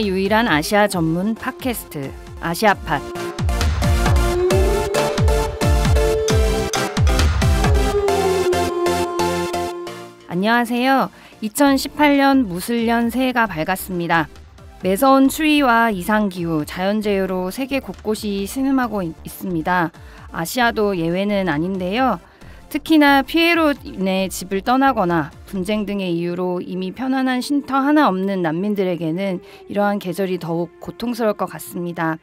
국내 유일한 아시아 전문 팟캐스트 아시아팟. 안녕하세요. 2018년 무술년 새해가 밝았습니다. 매서운 추위와 이상기후, 자연재해로 세계 곳곳이 신음하고 있습니다. 아시아도 예외는 아닌데요. 특히나 피해로 인해 집을 떠나거나 분쟁 등의 이유로 이미 편안한 쉼터 하나 없는 난민들에게는 이러한 계절이 더욱 고통스러울 것 같습니다.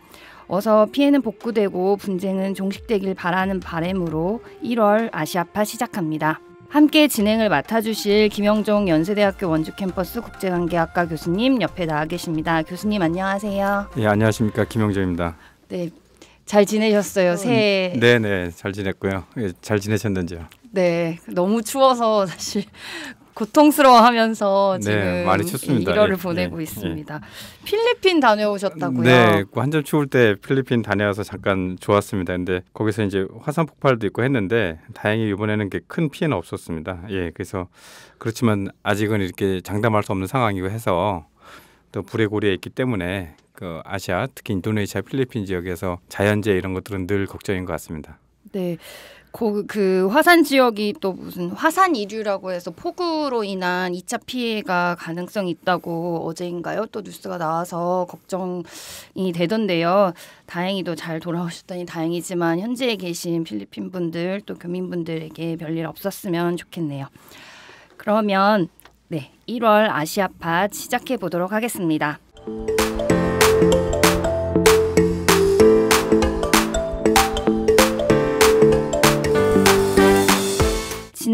어서 피해는 복구되고 분쟁은 종식되길 바라는 바램으로 1월 아시아파 시작합니다. 함께 진행을 맡아주실 김영종 연세대학교 원주 캠퍼스 국제관계학과 교수님 옆에 나와 계십니다. 교수님 안녕하세요. 예 안녕하십니까 김영종입니다. 네잘 지내셨어요? 음. 새해. 네네 잘 지냈고요. 예, 잘 지내셨는지요? 네 너무 추워서 사실 고통스러워하면서 네, 지금 네, 많이 춥습니다. 1월을 예, 보내고 예, 예. 있습니다. 예. 필리핀 다녀오셨다고요? 네, 그 한참 추울 때 필리핀 다녀와서 잠깐 좋았습니다. 근데 거기서 이제 화산 폭발도 있고 했는데 다행히 이번에는 큰 피해는 없었습니다. 예, 그래서 그렇지만 아직은 이렇게 장담할 수 없는 상황이고 해서 또 불의 고리에 있기 때문에 그 아시아 특히 인도네시아, 필리핀 지역에서 자연재해 이런 것들은 늘 걱정인 것 같습니다. 네. 고, 그 화산 지역이 또 무슨 화산 이류라고 해서 폭우로 인한 2차 피해가 가능성이 있다고 어제인가요? 또 뉴스가 나와서 걱정이 되던데요. 다행히도 잘 돌아오셨다니 다행이지만 현지에 계신 필리핀 분들 또 교민분들에게 별일 없었으면 좋겠네요. 그러면 네, 1월 아시아팟 시작해 보도록 하겠습니다.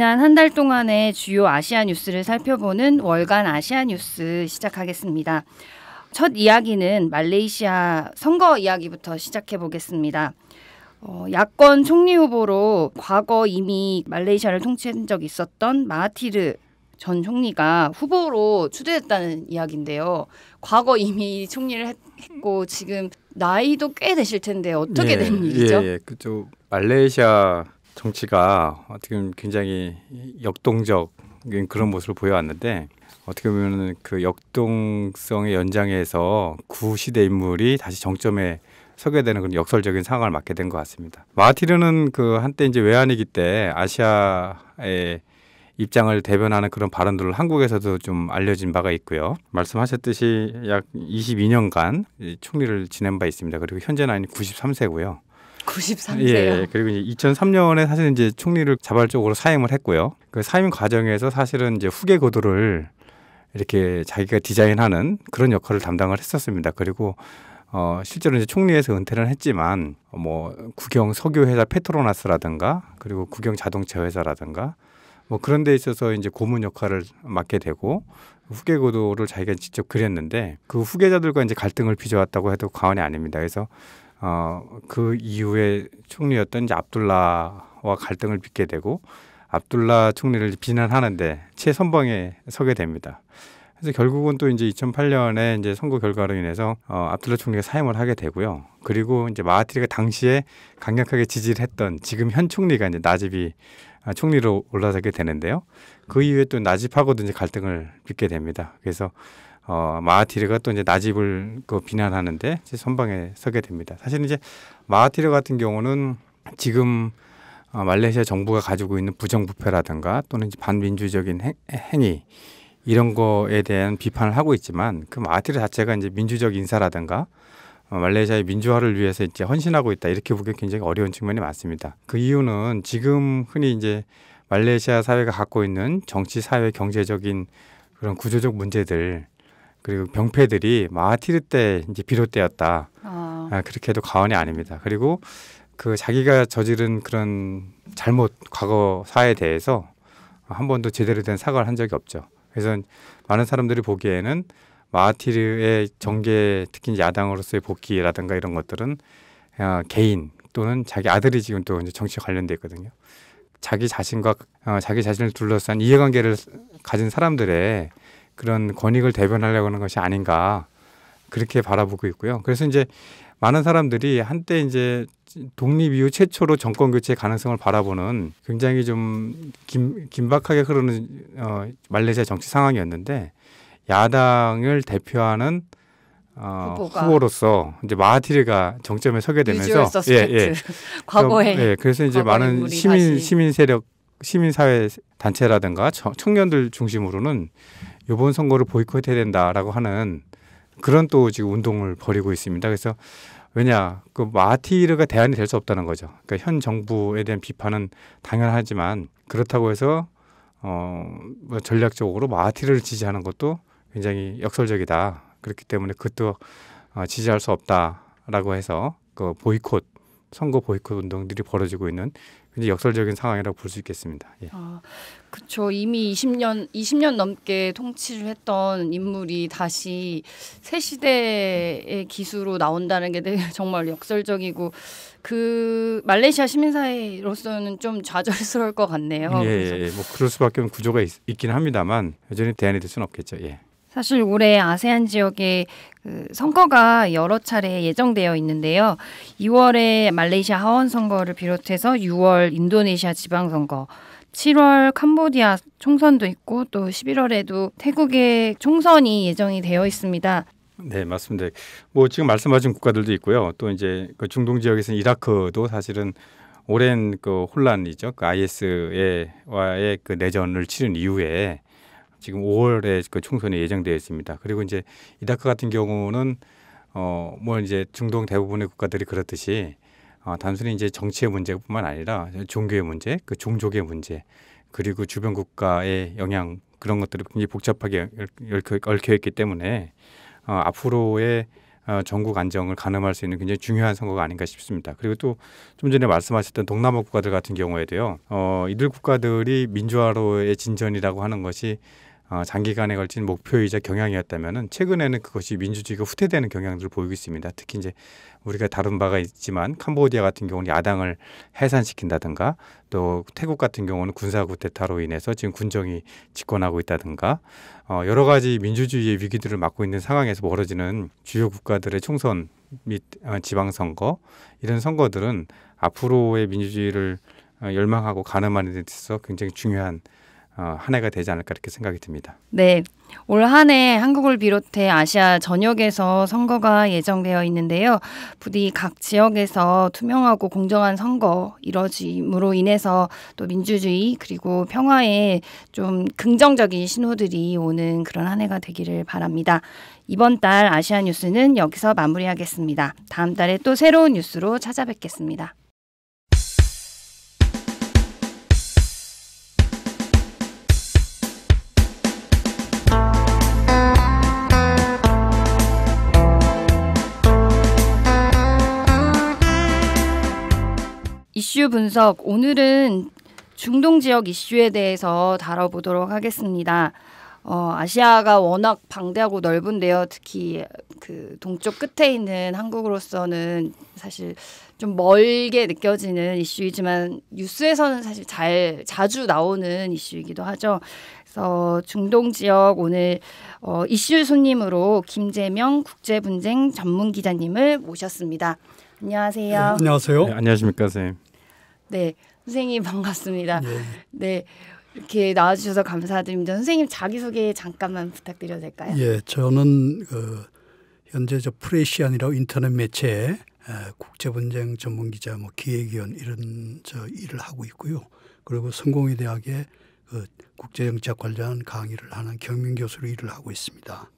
지난 한 달 동안의 주요 아시아 뉴스를 살펴보는 월간 아시아 뉴스 시작하겠습니다. 첫 이야기는 말레이시아 선거 이야기부터 시작해 보겠습니다. 어, 야권 총리 후보로 과거 이미 말레이시아를 통치한 적이 있었던 마티르전 총리가 후보로 추대됐다는 이야기인데요. 과거 이미 총리를 했, 고 지금 나이도 꽤 되실 텐데 어떻게 예, 된 일이죠? 예, 예. 그쪽 말레이시아 정치가 어떻게 보면 굉장히 역동적인 그런 모습을 보여왔는데 어떻게 보면은 그 역동성의 연장에서 구시대 인물이 다시 정점에 서게 되는 그런 역설적인 상황을 맞게 된 것 같습니다. 마티르는 그 한때 이제 외환위기 때 아시아의 입장을 대변하는 그런 발언들을 한국에서도 좀 알려진 바가 있고요. 말씀하셨듯이 약 22년간 총리를 지낸 바 있습니다. 그리고 현재는 93세고요. 93세요. 예, 예, 그리고 이제 2003년에 사실 이제 총리를 자발적으로 사임을 했고요. 그 사임 과정에서 사실은 이제 후계 고도를 이렇게 자기가 디자인하는 그런 역할을 담당을 했었습니다. 그리고 어, 실제로 이제 총리에서 은퇴를 했지만 뭐 국영 석유 회사 페트로나스라든가 그리고 국영 자동차 회사라든가 뭐 그런 데 있어서 이제 고문 역할을 맡게 되고 후계 고도를 자기가 직접 그렸는데 그 후계자들과 이제 갈등을 빚어왔다고 해도 과언이 아닙니다. 그래서 어그 이후에 총리였던 이제 압둘라와 갈등을 빚게 되고 압둘라 총리를 비난하는데 최선방에 서게 됩니다. 그래서 결국은 또 이제 2008년에 이제 선거 결과로 인해서 어, 압둘라 총리가 사임을 하게 되고요. 그리고 이제 마하티리가 당시에 강력하게 지지를 했던 지금 현 총리가 이제 나집이 아, 총리로 올라서게 되는데요. 그 이후에 또 나집하고도 이제 갈등을 빚게 됩니다. 그래서 어, 마하티르가 또 이제 나집을 그 비난하는데 이제 선방에 서게 됩니다. 사실 이제 마하티르 같은 경우는 지금 어, 말레이시아 정부가 가지고 있는 부정부패라든가 또는 반민주적인 행, 행위 이런 거에 대한 비판을 하고 있지만 그 마하티르 자체가 이제 민주적 인사라든가 어, 말레이시아의 민주화를 위해서 이제 헌신하고 있다 이렇게 보기 굉장히 어려운 측면이 많습니다. 그 이유는 지금 흔히 이제 말레이시아 사회가 갖고 있는 정치, 사회, 경제적인 그런 구조적 문제들 그리고 병폐들이 마티르때 뭐 이제 비롯되었다. 아. 아, 그렇게 해도 과언이 아닙니다. 그리고 그 자기가 저지른 그런 잘못 과거 사에 대해서 한 번도 제대로 된 사과를 한 적이 없죠. 그래서 많은 사람들이 보기에는 마티르의 뭐 정계 특히 야당으로서의 복귀라든가 이런 것들은 어, 개인 또는 자기 아들이 지금 또 이제 정치에 관련돼 있거든요. 자기 자신과 어, 자기 자신을 둘러싼 이해관계를 가진 사람들의 그런 권익을 대변하려고 하는 것이 아닌가 그렇게 바라보고 있고요. 그래서 이제 많은 사람들이 한때 이제 독립 이후 최초로 정권 교체의 가능성을 바라보는 굉장히 좀 긴, 긴박하게 흐르는 어, 말레이시아 정치 상황이었는데 야당을 대표하는 어, 후보로서 이제 마하티르가 정점에 서게 되면서 예, 예. 과거에 예, 그래서 이제 많은 시민 시민 세력 시민사회 단체라든가 청년들 중심으로는 이번 선거를 보이콧해야 된다라고 하는 그런 또 지금 운동을 벌이고 있습니다. 그래서 왜냐 그 마티르가 대안이 될 수 없다는 거죠. 그러니까 현 정부에 대한 비판은 당연하지만 그렇다고 해서 어 뭐 전략적으로 마티르를 지지하는 것도 굉장히 역설적이다. 그렇기 때문에 그것도 어, 지지할 수 없다라고 해서 그 보이콧 선거 보이콧 운동들이 벌어지고 있는 굉장히 역설적인 상황이라고 볼 수 있겠습니다. 예. 아, 그렇죠. 이미 20년 20년 넘게 통치를 했던 인물이 다시 새 시대의 기수로 나온다는 게 정말 역설적이고 그 말레이시아 시민사회로서는 좀 좌절스러울 것 같네요. 예, 예, 예. 뭐 그럴 수밖에 없는 구조가 있, 긴 합니다만 여전히 대안이 될 수는 없겠죠. 예. 사실 올해 아세안 지역의 그 선거가 여러 차례 예정되어 있는데요. 2월에 말레이시아 하원 선거를 비롯해서 6월 인도네시아 지방선거, 7월 캄보디아 총선도 있고 또 11월에도 태국의 총선이 예정이 되어 있습니다. 네, 맞습니다. 뭐 지금 말씀하신 국가들도 있고요. 또 이제 그 중동 지역에서는 이라크도 사실은 오랜 그 혼란이죠. 그 IS와의 그 내전을 치른 이후에 지금 5월에 그 총선이 예정되어 있습니다. 그리고 이제 이다크 같은 경우는 어 뭐 이제 중동 대부분의 국가들이 그렇듯이 어, 단순히 이제 정치의 문제뿐만 아니라 종교의 문제, 그 종족의 문제, 그리고 주변 국가의 영향 그런 것들이 굉장히 복잡하게 얽혀 있기 때문에 어, 앞으로의 어, 전국 안정을 가늠할 수 있는 굉장히 중요한 선거가 아닌가 싶습니다. 그리고 또 좀 전에 말씀하셨던 동남아 국가들 같은 경우에도요, 어, 이들 국가들이 민주화로의 진전이라고 하는 것이 어, 장기간에 걸친 목표이자 경향이었다면은 최근에는 그것이 민주주의가 후퇴되는 경향들을 보이고 있습니다. 특히 이제 우리가 다룬 바가 있지만 캄보디아 같은 경우는 야당을 해산시킨다든가 또 태국 같은 경우는 군사 구테타로 인해서 지금 군정이 집권하고 있다든가 어 여러 가지 민주주의의 위기들을 맞고 있는 상황에서 벌어지는 주요 국가들의 총선 및 어, 지방선거 이런 선거들은 앞으로의 민주주의를 어, 열망하고 가늠하는 데 있어서 굉장히 중요한 어, 한 해가 되지 않을까 이렇게 생각이 듭니다. 네. 올 한 해 한국을 비롯해 아시아 전역에서 선거가 예정되어 있는데요. 부디 각 지역에서 투명하고 공정한 선거 이뤄짐으로 인해서 또 민주주의 그리고 평화에 좀 긍정적인 신호들이 오는 그런 한 해가 되기를 바랍니다. 이번 달 아시아 뉴스는 여기서 마무리하겠습니다. 다음 달에 또 새로운 뉴스로 찾아뵙겠습니다. 이슈 분석 오늘은 중동 지역 이슈에 대해서 다뤄보도록 하겠습니다. 어, 아시아가 워낙 방대하고 넓은데요. 특히 그 동쪽 끝에 있는 한국으로서는 사실 좀 멀게 느껴지는 이슈이지만 뉴스에서는 사실 잘 자주 나오는 이슈이기도 하죠. 그래서 중동 지역 오늘 어, 이슈 손님으로 김재명 국제분쟁 전문 기자님을 모셨습니다. 안녕하세요. 네, 안녕하세요. 네, 안녕하십니까 선생님. 네, 선생님 반갑습니다. 예. 네, 이렇게 나와주셔서 감사드립니다. 선생님 자기소개 잠깐만 부탁드려도 될까요? 예, 저는 그 현재 저 프레시안이라고 인터넷 매체에 국제분쟁 전문기자, 뭐 기획위원 이런 저 일을 하고 있고요. 그리고 성공의 대학에 그 국제정책 관련 강의를 하는 경민 교수로 일을 하고 있습니다.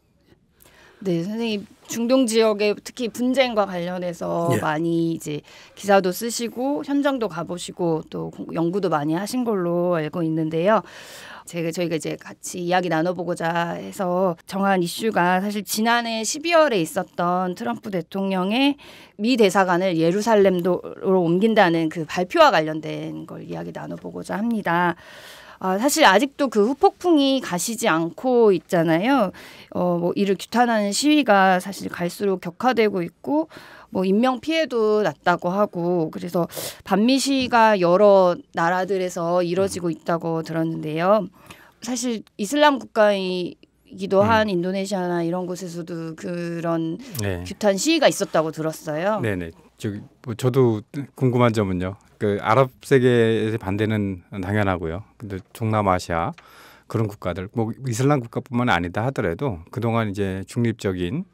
네, 선생님 중동 지역에 특히 분쟁과 관련해서 예. 많이 이제 기사도 쓰시고 현장도 가보시고 또 연구도 많이 하신 걸로 알고 있는데요. 제가 저희가 이제 같이 이야기 나눠보고자 해서 정한 이슈가 사실 지난해 12월에 있었던 트럼프 대통령의 미 대사관을 예루살렘으로 옮긴다는 그 발표와 관련된 걸 이야기 나눠보고자 합니다. 아, 사실 아직도 그 후폭풍이 가시지 않고 있잖아요. 어, 뭐 이를 규탄하는 시위가 사실 갈수록 격화되고 있고 뭐 인명 피해도 났다고 하고 그래서 반미 시위가 여러 나라들에서 이뤄지고 음. 있다고 들었는데요. 사실 이슬람 국가의 기도 음. 한 음. 인도네시아나 이런 곳에서도 그런 네. 규탄 시위가 있었다고 들었어요. 네네. 저뭐 저도 궁금한 점은요. 그 아랍 세계에 반대는 당연하고요. 근데 동남아시아 그런 국가들 뭐 이슬람 국가뿐만 아니다 하더라도 그동안 이제 중립적인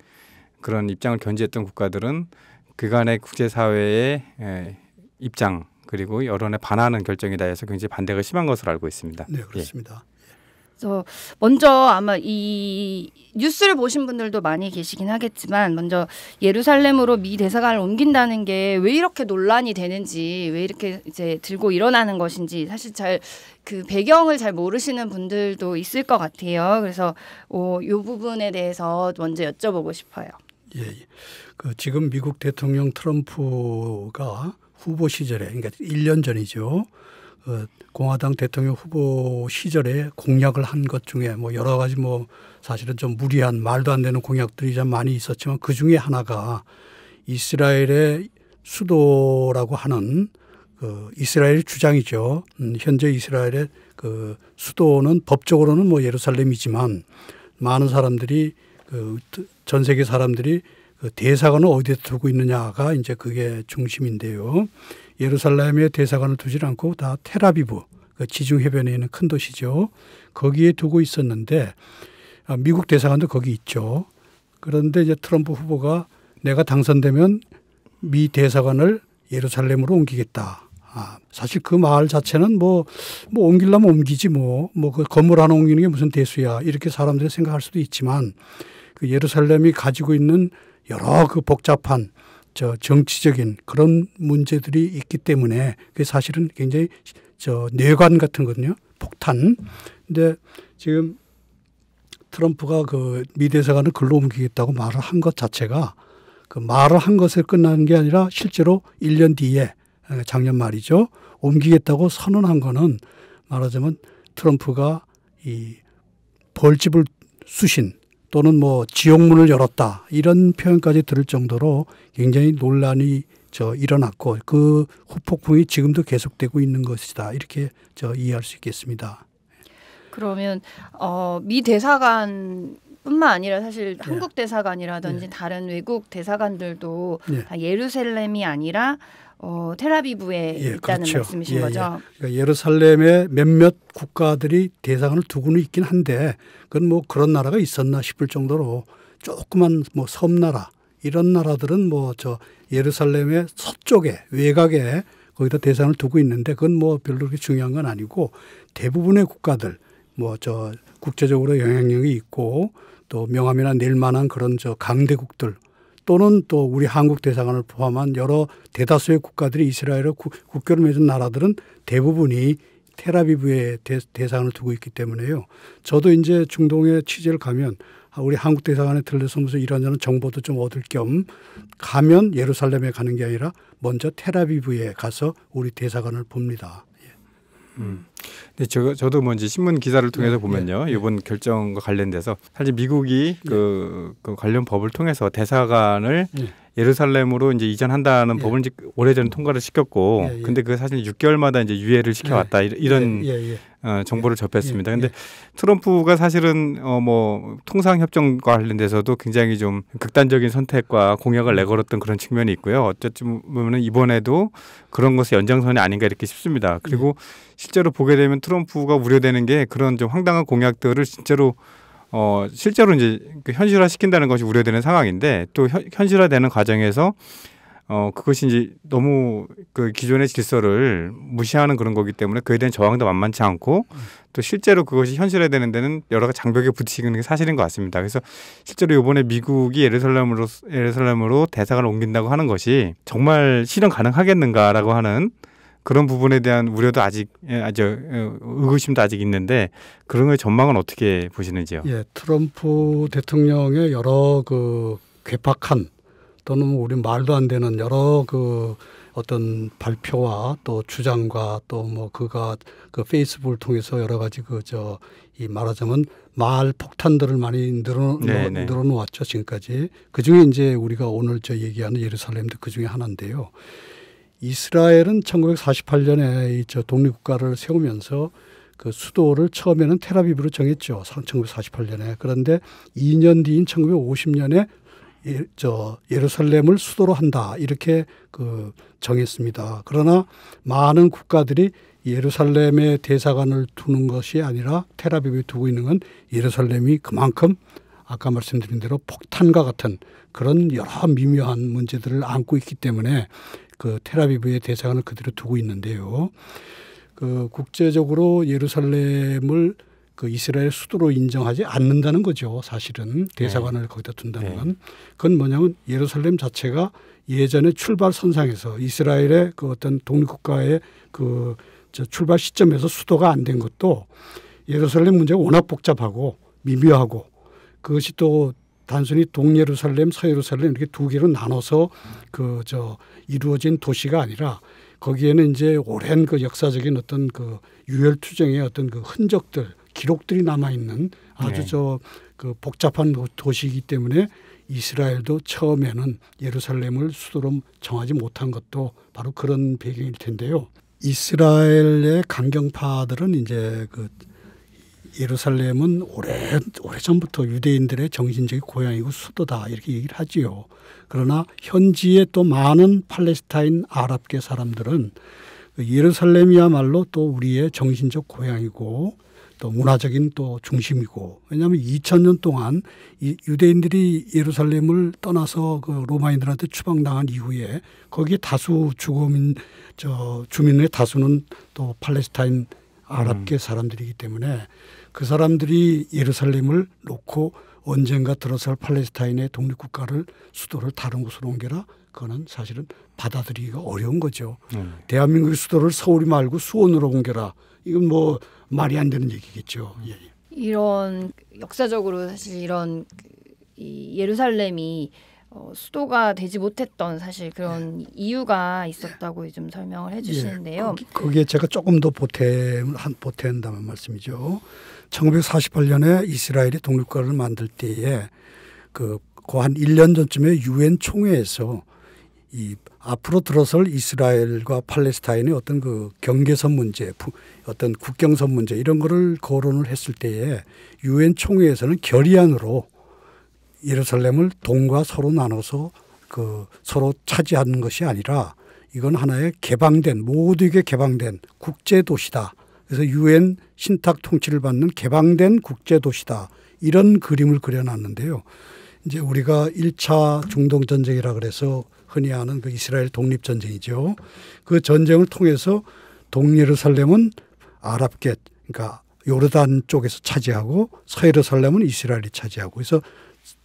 그런 입장을 견지했던 국가들은 그간의 국제사회의 예, 입장 그리고 여론에 반하는 결정이다 해서 굉장히 반대가 심한 것으로 알고 있습니다. 네, 그렇습니다. 예. 그래서 먼저 아마 이 뉴스를 보신 분들도 많이 계시긴 하겠지만 먼저 예루살렘으로 미 대사관을 옮긴다는 게 왜 이렇게 논란이 되는지 왜 이렇게 이제 들고 일어나는 것인지 사실 잘 그 배경을 잘 모르시는 분들도 있을 것 같아요. 그래서 어, 이 부분에 대해서 먼저 여쭤보고 싶어요. 예, 예, 그 지금 미국 대통령 트럼프가 후보 시절에 그러니까 1년 전이죠. 어, 공화당 대통령 후보 시절에 공약을 한 것 중에 뭐 여러 가지 뭐 사실은 좀 무리한 말도 안 되는 공약들이 좀 많이 있었지만 그 중에 하나가 이스라엘의 수도라고 하는 그 이스라엘 주장이죠. 음, 현재 이스라엘의 그 수도는 법적으로는 뭐 예루살렘이지만 많은 사람들이 그 전 세계 사람들이 그 대사관을 어디에 두고 있느냐가 이제 그게 중심인데요. 예루살렘에 대사관을 두질 않고 다 테라비브 그 지중 해변에 있는 큰 도시죠. 거기에 두고 있었는데 아, 미국 대사관도 거기 있죠. 그런데 이제 트럼프 후보가 내가 당선되면 미 대사관을 예루살렘으로 옮기겠다. 아, 사실 그 말 자체는 뭐, 뭐 옮기려면 옮기지 뭐, 뭐 그 건물 하나 옮기는 게 무슨 대수야. 이렇게 사람들이 생각할 수도 있지만 그 예루살렘이 가지고 있는 여러 그 복잡한 저 정치적인 그런 문제들이 있기 때문에 그게 사실은 굉장히 저 뇌관 같은 거든요. 폭탄. 근데 지금 트럼프가 그 미대사관을 글로 옮기겠다고 말을 한 것 자체가 그 말을 한 것에 끝나는 게 아니라 실제로 1년 뒤에 작년 말이죠. 옮기겠다고 선언한 거는 말하자면 트럼프가 이 벌집을 수신 또는 뭐 지옥문을 열었다 이런 표현까지 들을 정도로 굉장히 논란이 저 일어났고 그 후폭풍이 지금도 계속되고 있는 것이다 이렇게 저 이해할 수 있겠습니다. 그러면 어, 미 대사관 뿐만 아니라 사실 네. 한국 대사관이라든지 네. 다른 외국 대사관들도 네. 예루살렘이 아니라 어, 테라비브에 예, 있다는 그렇죠. 말씀이신 예, 예. 거죠. 예. 그러니까 예루살렘의 몇몇 국가들이 대상을 두고는 있긴 한데 그건 뭐 그런 나라가 있었나 싶을 정도로 조그만 뭐 섬나라 이런 나라들은 뭐 저 예루살렘의 서쪽에 외곽에 거기다 대상을 두고 있는데 그건 뭐 별로 그렇게 중요한 건 아니고 대부분의 국가들 뭐 저 국제적으로 영향력이 있고 또 명함이나 낼 만한 그런 저 강대국들 또는 또 우리 한국 대사관을 포함한 여러 대다수의 국가들이 이스라엘의 국교를 맺은 나라들은 대부분이 테라비브의 대, 대상을 두고 있기 때문에요. 저도 이제 중동에 취재를 가면 아, 우리 한국 대사관에 들려서면서 이런저런 정보도 좀 얻을 겸 가면 예루살렘에 가는 게 아니라 먼저 테라비브에 가서 우리 대사관을 봅니다. 음. 근데 저, 저도 뭔지 뭐 신문 기사를 통해서 네, 보면요. 네, 네. 이번 네. 결정과 관련돼서 사실 미국이 네. 그, 그 관련 법을 통해서 대사관을 네. 예루살렘으로 이제 이전한다는 법을 이제 오래전에 통과를 시켰고 예, 예. 근데 그 사실 6개월마다 이제 유예를 시켜왔다 예. 이런 어, 정보를 예. 접했습니다. 근데 예. 트럼프가 사실은 어, 뭐 통상 협정과 관련돼서도 굉장히 좀 극단적인 선택과 공약을 음. 내걸었던 그런 측면이 있고요. 어쨌든 보면은 이번에도 그런 것의 연장선이 아닌가 이렇게 싶습니다. 그리고 예. 실제로 보게 되면 트럼프가 우려되는 게 그런 좀 황당한 공약들을 진짜로 어, 실제로 이제 그 현실화 시킨다는 것이 우려되는 상황인데 또 현, 실화되는 과정에서 어, 그것이 이제 너무 그 기존의 질서를 무시하는 그런 거기 때문에 그에 대한 저항도 만만치 않고 또 실제로 그것이 현실화되는 데는 여러 가지 장벽에 부딪히는 게 사실인 것 같습니다. 그래서 실제로 이번에 미국이 예루살렘으로, 예루살렘으로 대사관을 옮긴다고 하는 것이 정말 실현 가능하겠는가라고 하는 그런 부분에 대한 우려도 아직 예, 아주 어, 의구심도 아직 있는데 그런 거의 전망은 어떻게 보시는지요? 예, 트럼프 대통령의 여러 그 괴팍한 또는 우리 말도 안 되는 여러 그 어떤 발표와 또 주장과 또 뭐 그가 그 페이스북을 통해서 여러 가지 그 저 이 말하자면 말 폭탄들을 많이 늘어 네네. 뭐 네. 늘어놓았죠 지금까지 그 중에 이제 우리가 오늘 저 얘기하는 예루살렘도 그 중에 하나인데요. 이스라엘은 1948년에 이저 독립국가를 세우면서 그 수도를 처음에는 테라비브로 정했죠. 1948년에. 그런데 2년 뒤인 1950년에 예, 저 예루살렘을 수도로 한다 이렇게 그 정했습니다. 그러나 많은 국가들이 예루살렘에 대사관을 두는 것이 아니라 테라비브에 두고 있는 건 예루살렘이 그만큼 아까 말씀드린 대로 폭탄과 같은 그런 여러 미묘한 문제들을 안고 있기 때문에 그 테라비브의 대사관을 그대로 두고 있는데요. 그 국제적으로 예루살렘을 그 이스라엘 수도로 인정하지 않는다는 거죠. 사실은 네. 대사관을 네. 거기다 둔다는 네. 건 그건 뭐냐면 예루살렘 자체가 예전에 출발 선상에서 이스라엘의 그 어떤 독립국가의 그 출발 시점에서 수도가 안 된 것도 예루살렘 문제가 워낙 복잡하고 미묘하고 그것이 또 단순히 동예루살렘, 서예루살렘 이렇게 두 개로 나눠서 그 저 이루어진 도시가 아니라 거기에는 이제 오랜 그 역사적인 어떤 그 유혈 투쟁의 어떤 그 흔적들 기록들이 남아 있는 아주 네. 저그 복잡한 도시이기 때문에 이스라엘도 처음에는 예루살렘을 수도로 정하지 못한 것도 바로 그런 배경일 텐데요. 이스라엘의 강경파들은 이제 그 예루살렘은 오래 오래 전부터 유대인들의 정신적 고향이고 수도다 이렇게 얘기를 하지요. 그러나 현지에 또 많은 팔레스타인 아랍계 사람들은 그 예루살렘이야말로 또 우리의 정신적 고향이고 또 문화적인 또 중심이고 왜냐하면 2000년 동안 이 유대인들이 예루살렘을 떠나서 그 로마인들한테 추방당한 이후에 거기 다수 주거민 저 주민의 다수는 또 팔레스타인 아랍계 음. 사람들이기 때문에 그 사람들이 예루살렘을 놓고 언젠가 들어설 팔레스타인의 독립국가를 수도를 다른 곳으로 옮겨라 그거는 사실은 받아들이기가 어려운 거죠. 음. 대한민국의 수도를 서울이 말고 수원으로 옮겨라 이건 뭐 말이 안 되는 얘기겠죠. 음. 예, 예. 이런 역사적으로 사실 이런 이 예루살렘이 어, 수도가 되지 못했던 사실 그런 예. 이유가 있었다고 예. 좀 설명을 예. 해주시는데요. 예. 거기 제가 조금 더 보탬 을한 보탬다는 말씀이죠. 1948년에 이스라엘이 독립국가를 만들 때에 그고한 그 1년 전쯤에 유엔 총회에서 이 앞으로 들어설 이스라엘과 팔레스타인의 어떤 그 경계선 문제, 어떤 국경선 문제 이런 거를 거론을 했을 때에 유엔 총회에서는 결의안으로 예루살렘을 동과 서로 나눠서 그 서로 차지하는 것이 아니라 이건 하나의 개방된 모두에게 개방된 국제 도시다. 그래서 유엔 신탁 통치를 받는 개방된 국제 도시다. 이런 그림을 그려놨는데요. 이제 우리가 1차 중동 전쟁이라 그래서 흔히 아는 그 이스라엘 독립 전쟁이죠. 그 전쟁을 통해서 동예루살렘은 아랍계 그러니까 요르단 쪽에서 차지하고 서예루살렘은 이스라엘이 차지하고 그래서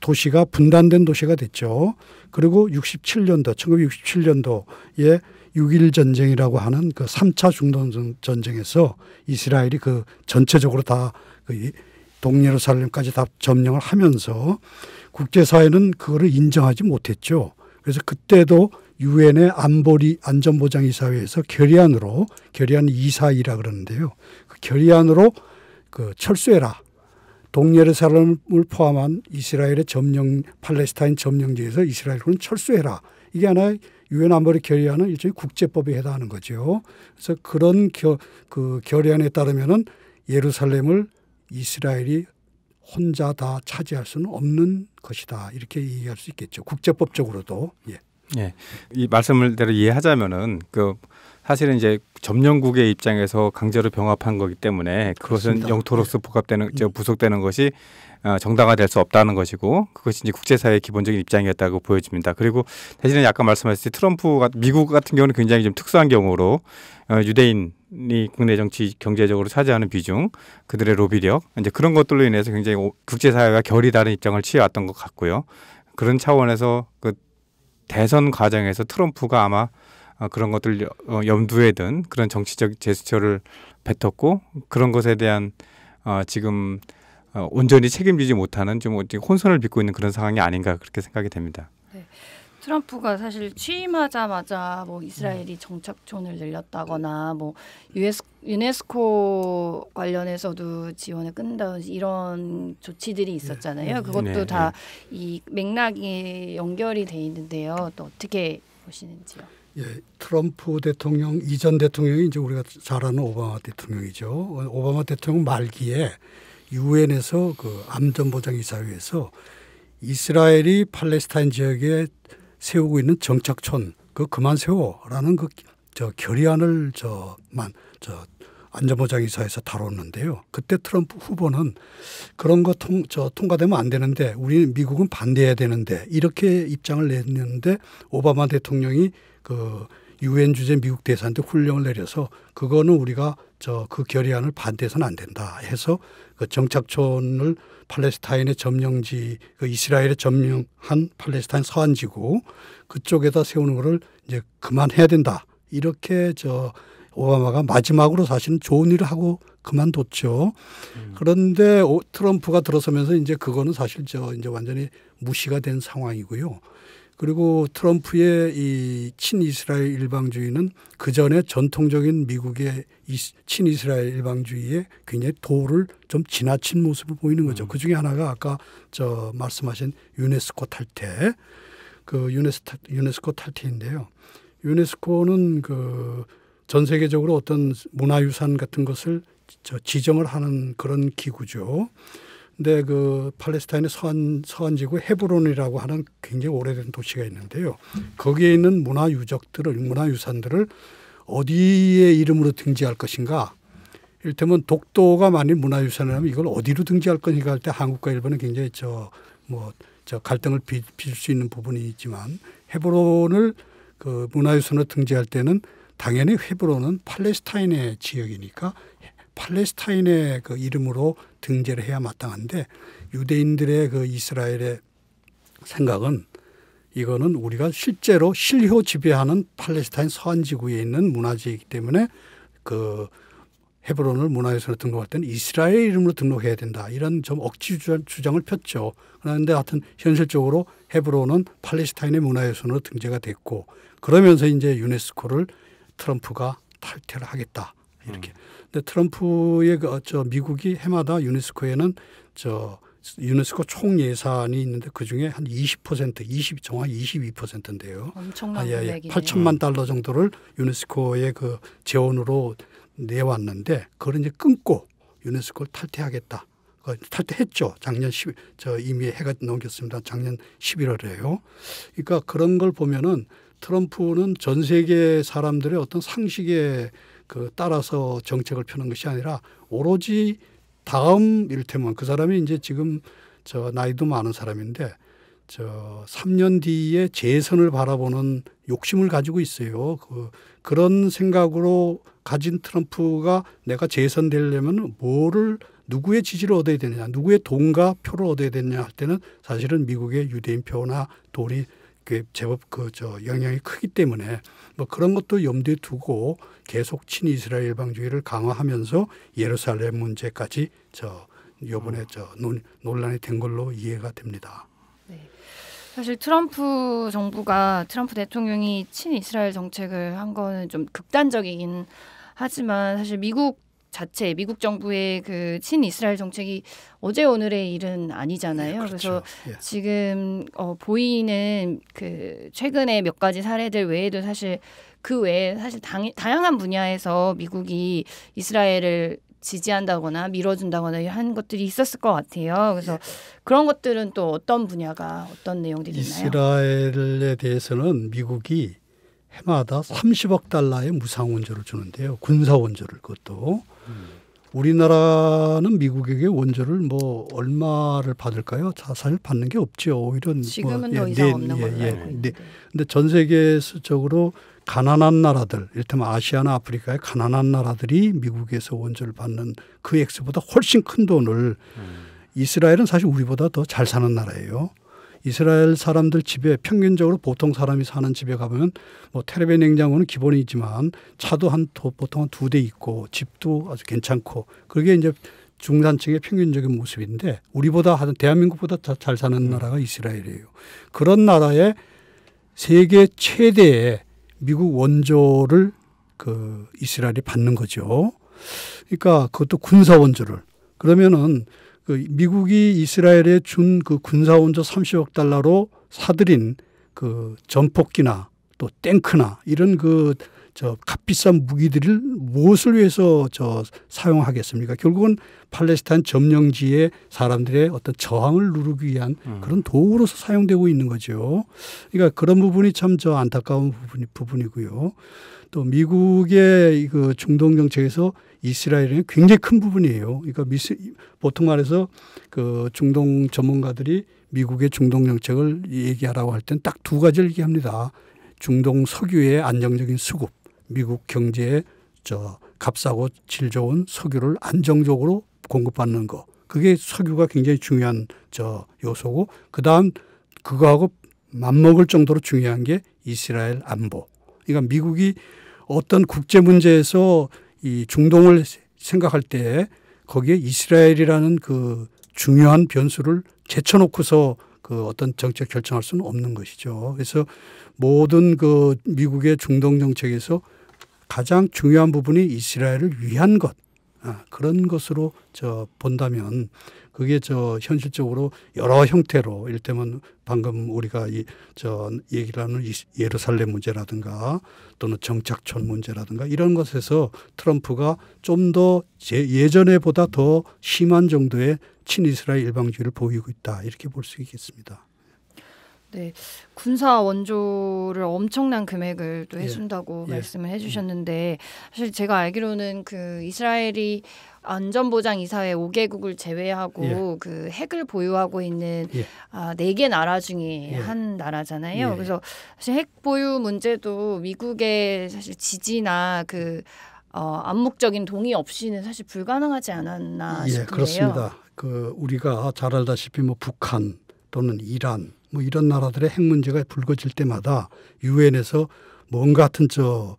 도시가 분단된 도시가 됐죠. 그리고 67년도 1967년도에 6일 전쟁이라고 하는 그 3차 중동 전쟁에서 이스라엘이 그 전체적으로 다 그 동예루살렘까지 다 점령을 하면서 국제사회는 그거를 인정하지 못했죠. 그래서 그때도 유엔의 안보리 안전보장이사회에서 결의안으로 결의안 2 4이라 그러는데요. 그 결의안으로 그 철수해라. 동예루살렘을 포함한 이스라엘의 점령 팔레스타인 점령지에서 이스라엘군 철수해라. 이게 하나의 유엔 안보리 결의안은 일종의 국제법에 해당하는 거죠. 그래서 그런 겨, 그 결의안에 따르면은 예루살렘을 이스라엘이 혼자 다 차지할 수는 없는 것이다 이렇게 이해할 수 있겠죠. 국제법적으로도 예. 예. 이 말씀을대로 이해하자면은 그 사실은 이제 점령국의 입장에서 강제로 병합한 거기 때문에 그것은 그렇습니다. 영토로서 부합되는 예. 저 음. 부속되는 것이 어, 정당화될 수 없다는 것이고 그것이 이제 국제사회의 기본적인 입장이었다고 보여집니다. 그리고 대신에 아까 말씀하셨듯이 트럼프 미국 같은 경우는 굉장히 좀 특수한 경우로 어, 유대인 이 국내 정치 경제적으로 차지하는 비중, 그들의 로비력 이제 그런 것들로 인해서 굉장히 국제 사회가 결이 다른 입장을 취해왔던 것 같고요. 그런 차원에서 그 대선 과정에서 트럼프가 아마 어, 그런 것들 염두에 든 그런 정치적 제스처를 뱉었고 그런 것에 대한 어, 지금 어, 온전히 책임지지 못하는 좀 혼선을 빚고 있는 그런 상황이 아닌가 그렇게 생각이 됩니다. 네. 트럼프가 사실 취임하자마자 뭐 이스라엘이 네. 정착촌을 늘렸다거나 뭐유네스 유네스코 관련해서도 지원을 끈다 이런 조치들이 네. 있었잖아요. 그것도 네, 다이 맥락이 연결이 돼 있는데요. 또 어떻게 보시는지요? 예, 트럼프 대통령 이전 대통령이 이제 우리가 잘 아는 오바마 대통령이죠. 오바마 대통령 말기에 유엔에서 그 안전보장이사회에서 이스라엘이 팔레스타인 지역에 세우고 있는 정착촌 그 그만 세워라는 그 저 결의안을 저만 저 안전보장이사에서 다뤘는데요. 그때 트럼프 후보는 그런 거 통, 저, 통과되면 안 되는데 우리 미국은 반대해야 되는데 이렇게 입장을 냈는데 오바마 대통령이 그 유엔 주재 미국 대사한테 훈령을 내려서 그거는 우리가 저그 결의안을 반대해서는 안 된다 해서 그 정착촌을 팔레스타인의 점령지 그 이스라엘의 점령한 팔레스타인 서안지구 그쪽에다 세우는 거를 이제 그만해야 된다 이렇게 저 오바마가 마지막으로 사실은 좋은 일을 하고 그만뒀죠. 음. 그런데 오, 트럼프가 들어서면서 이제 그거는 사실 저 이제 완전히 무시가 된 상황이고요. 그리고 트럼프의 이 친이스라엘 일방주의는 그 전에 전통적인 미국의 친이스라엘 일방주의에 굉장히 도를 좀 지나친 모습을 보이는 거죠. 음. 그 중에 하나가 아까 저 말씀하신 유네스코 탈퇴, 그유네스 유네스코 탈퇴인데요. 유네스코는 그 전 세계적으로 어떤 문화유산 같은 것을 저 지정을 하는 그런 기구죠. 근데 네, 그 팔레스타인의 서안 서안지구 헤브론이라고 하는 굉장히 오래된 도시가 있는데요. 거기에 있는 문화 유적들을 문화 유산들을 어디에 이름으로 등재할 것인가? 일테면 독도가 만일 문화유산이라면 이걸 어디로 등재할 것인가 할 때 한국과 일본은 굉장히 저뭐저 뭐, 갈등을 빚을 수 있는 부분이 있지만 헤브론을 그 문화유산으로 등재할 때는 당연히 헤브론은 팔레스타인의 지역이니까 팔레스타인의 그 이름으로 등재를 해야 마땅한데 유대인들의 그 이스라엘의 생각은 이거는 우리가 실제로 실효 지배하는 팔레스타인 서안 지구에 있는 문화재이기 때문에 그 헤브론을 문화유산으로 등록할 때는 이스라엘 이름으로 등록해야 된다 이런 좀 억지 주장을 폈죠. 그런데 하여튼 현실적으로 헤브론은 팔레스타인의 문화유산으로 등재가 됐고 그러면서 이제 유네스코를 트럼프가 탈퇴를 하겠다 이렇게. 음. 근데 네, 트럼프의 그저 어, 미국이 해마다 유네스코에는 저 유네스코 총 예산이 있는데 그 중에 한20% 20 정확 22%인데요. 엄청난 아, 예, 예. 8천만 달러 정도를 유네스코의 그 재원으로 내왔는데 그걸 이제 끊고 유네스코를 탈퇴하겠다. 그 탈퇴했죠. 작년 10, 저 이미 해가 넘겼습니다. 작년 11월에요. 그러니까 그런 걸 보면은 트럼프는 전 세계 사람들의 어떤 상식에 그 따라서 정책을 펴는 것이 아니라 오로지 다음 이를테면 그 사람이 이제 지금 저 나이도 많은 사람인데 저 3년 뒤에 재선을 바라보는 욕심을 가지고 있어요. 그 그런 생각으로 가진 트럼프가 내가 재선되려면 뭐를 누구의 지지를 얻어야 되느냐, 누구의 돈과 표를 얻어야 되느냐 할 때는 사실은 미국의 유대인 표나 돈이 그 제법 그 저 영향이 크기 때문에 뭐 그런 것도 염두에 두고 계속 친이스라엘 방주의를 강화하면서 예루살렘 문제까지 저 요번에 어. 저 논, 논란이 된 걸로 이해가 됩니다. 네. 사실 트럼프 정부가 트럼프 대통령이 친이스라엘 정책을 한 거는 좀 극단적이긴 하지만 사실 미국 자체 미국 정부의 그 친이스라엘 정책이 어제 오늘의 일은 아니잖아요. 네, 그렇죠. 그래서 예. 지금 어, 보이는 그 최근의 몇 가지 사례들 외에도 사실 그 외에 사실 당, 다양한 분야에서 미국이 이스라엘을 지지한다거나 밀어준다거나 한 것들이 있었을 것 같아요. 그래서 그런 것들은 또 어떤 분야가 어떤 내용들이 있나요? 이스라엘에 대해서는 미국이 해마다 30억 달러의 무상 원조를 주는데요. 군사 원조를 그것도 음. 우리나라는 미국에게 원조를 뭐 얼마를 받을까요? 사실 받는 게 없죠. 오히려 뭐 지금은 뭐, 더 예, 이상 네, 없는 예, 걸로 예, 네. 근데 전 세계적으로 가난한 나라들, 이를테면 아시아나 아프리카의 가난한 나라들이 미국에서 원조를 받는 그 액수보다 훨씬 큰 돈을 음. 이스라엘은 사실 우리보다 더 잘 사는 나라예요. 이스라엘 사람들 집에 평균적으로 보통 사람이 사는 집에 가보면 뭐 테레비 냉장고는 기본이지만 차도 한 도, 보통 한두대 있고 집도 아주 괜찮고 그게 이제 중산층의 평균적인 모습인데 우리보다 하한 대한민국보다 더 잘 사는 음. 나라가 이스라엘이에요. 그런 나라에 세계 최대의 미국 원조를 그 이스라엘이 받는 거죠. 그러니까 그것도 군사 원조를 그러면은 그 미국이 이스라엘에 준 그 군사 원조 30억 달러로 사들인 그 전폭기나 또 탱크나 이런 그저 값비싼 무기들을 무엇을 위해서 저 사용하겠습니까? 결국은 팔레스타인 점령지의 사람들의 어떤 저항을 누르기 위한 음. 그런 도구로서 사용되고 있는 거죠. 그러니까 그런 부분이 참 저 안타까운 부분이 부분이고요. 또 미국의 그 중동 정책에서 이스라엘은 굉장히 큰 부분이에요. 그러니까 미스, 보통 말해서 그 중동 전문가들이 미국의 중동 정책을 얘기하라고 할 땐 딱 두 가지를 얘기합니다. 중동 석유의 안정적인 수급 미국 경제에 저 값싸고 질 좋은 석유를 안정적으로 공급받는 거. 그게 석유가 굉장히 중요한 저 요소고 그다음 그거하고 맞먹을 정도로 중요한 게 이스라엘 안보. 그러니까 미국이 어떤 국제 문제에서 이 중동을 생각할 때 거기에 이스라엘이라는 그 중요한 변수를 제쳐놓고서 그 어떤 정책 결정할 수는 없는 것이죠. 그래서 모든 그 미국의 중동 정책에서 가장 중요한 부분이 이스라엘을 위한 것 아, 그런 것으로 저 본다면 그게 저 현실적으로 여러 형태로 일테면 방금 우리가 이 저 얘기를 하는 예루살렘 문제라든가 또는 정착촌 문제라든가 이런 것에서 트럼프가 좀 더 예전에 보다 더 심한 정도의 친이스라엘 일방주의를 보이고 있다 이렇게 볼 수 있겠습니다. 네, 군사 원조를 엄청난 금액을 또 예. 해준다고 예. 말씀을 해주셨는데 음. 사실 제가 알기로는 그 이스라엘이 안전보장이사회 5개국을 제외하고 예. 그 핵을 보유하고 있는 예. 아, 4개 나라 중에 예. 한 나라잖아요. 예. 그래서 사실 핵 보유 문제도 미국의 사실 지지나 그 어, 암묵적인 동의 없이는 사실 불가능하지 않았나 예, 싶은데요. 예, 그렇습니다. 그 우리가 잘 알다시피 뭐 북한 또는 이란 뭐 이런 나라들의 핵 문제가 불거질 때마다 유엔에서 뭔가 같은 저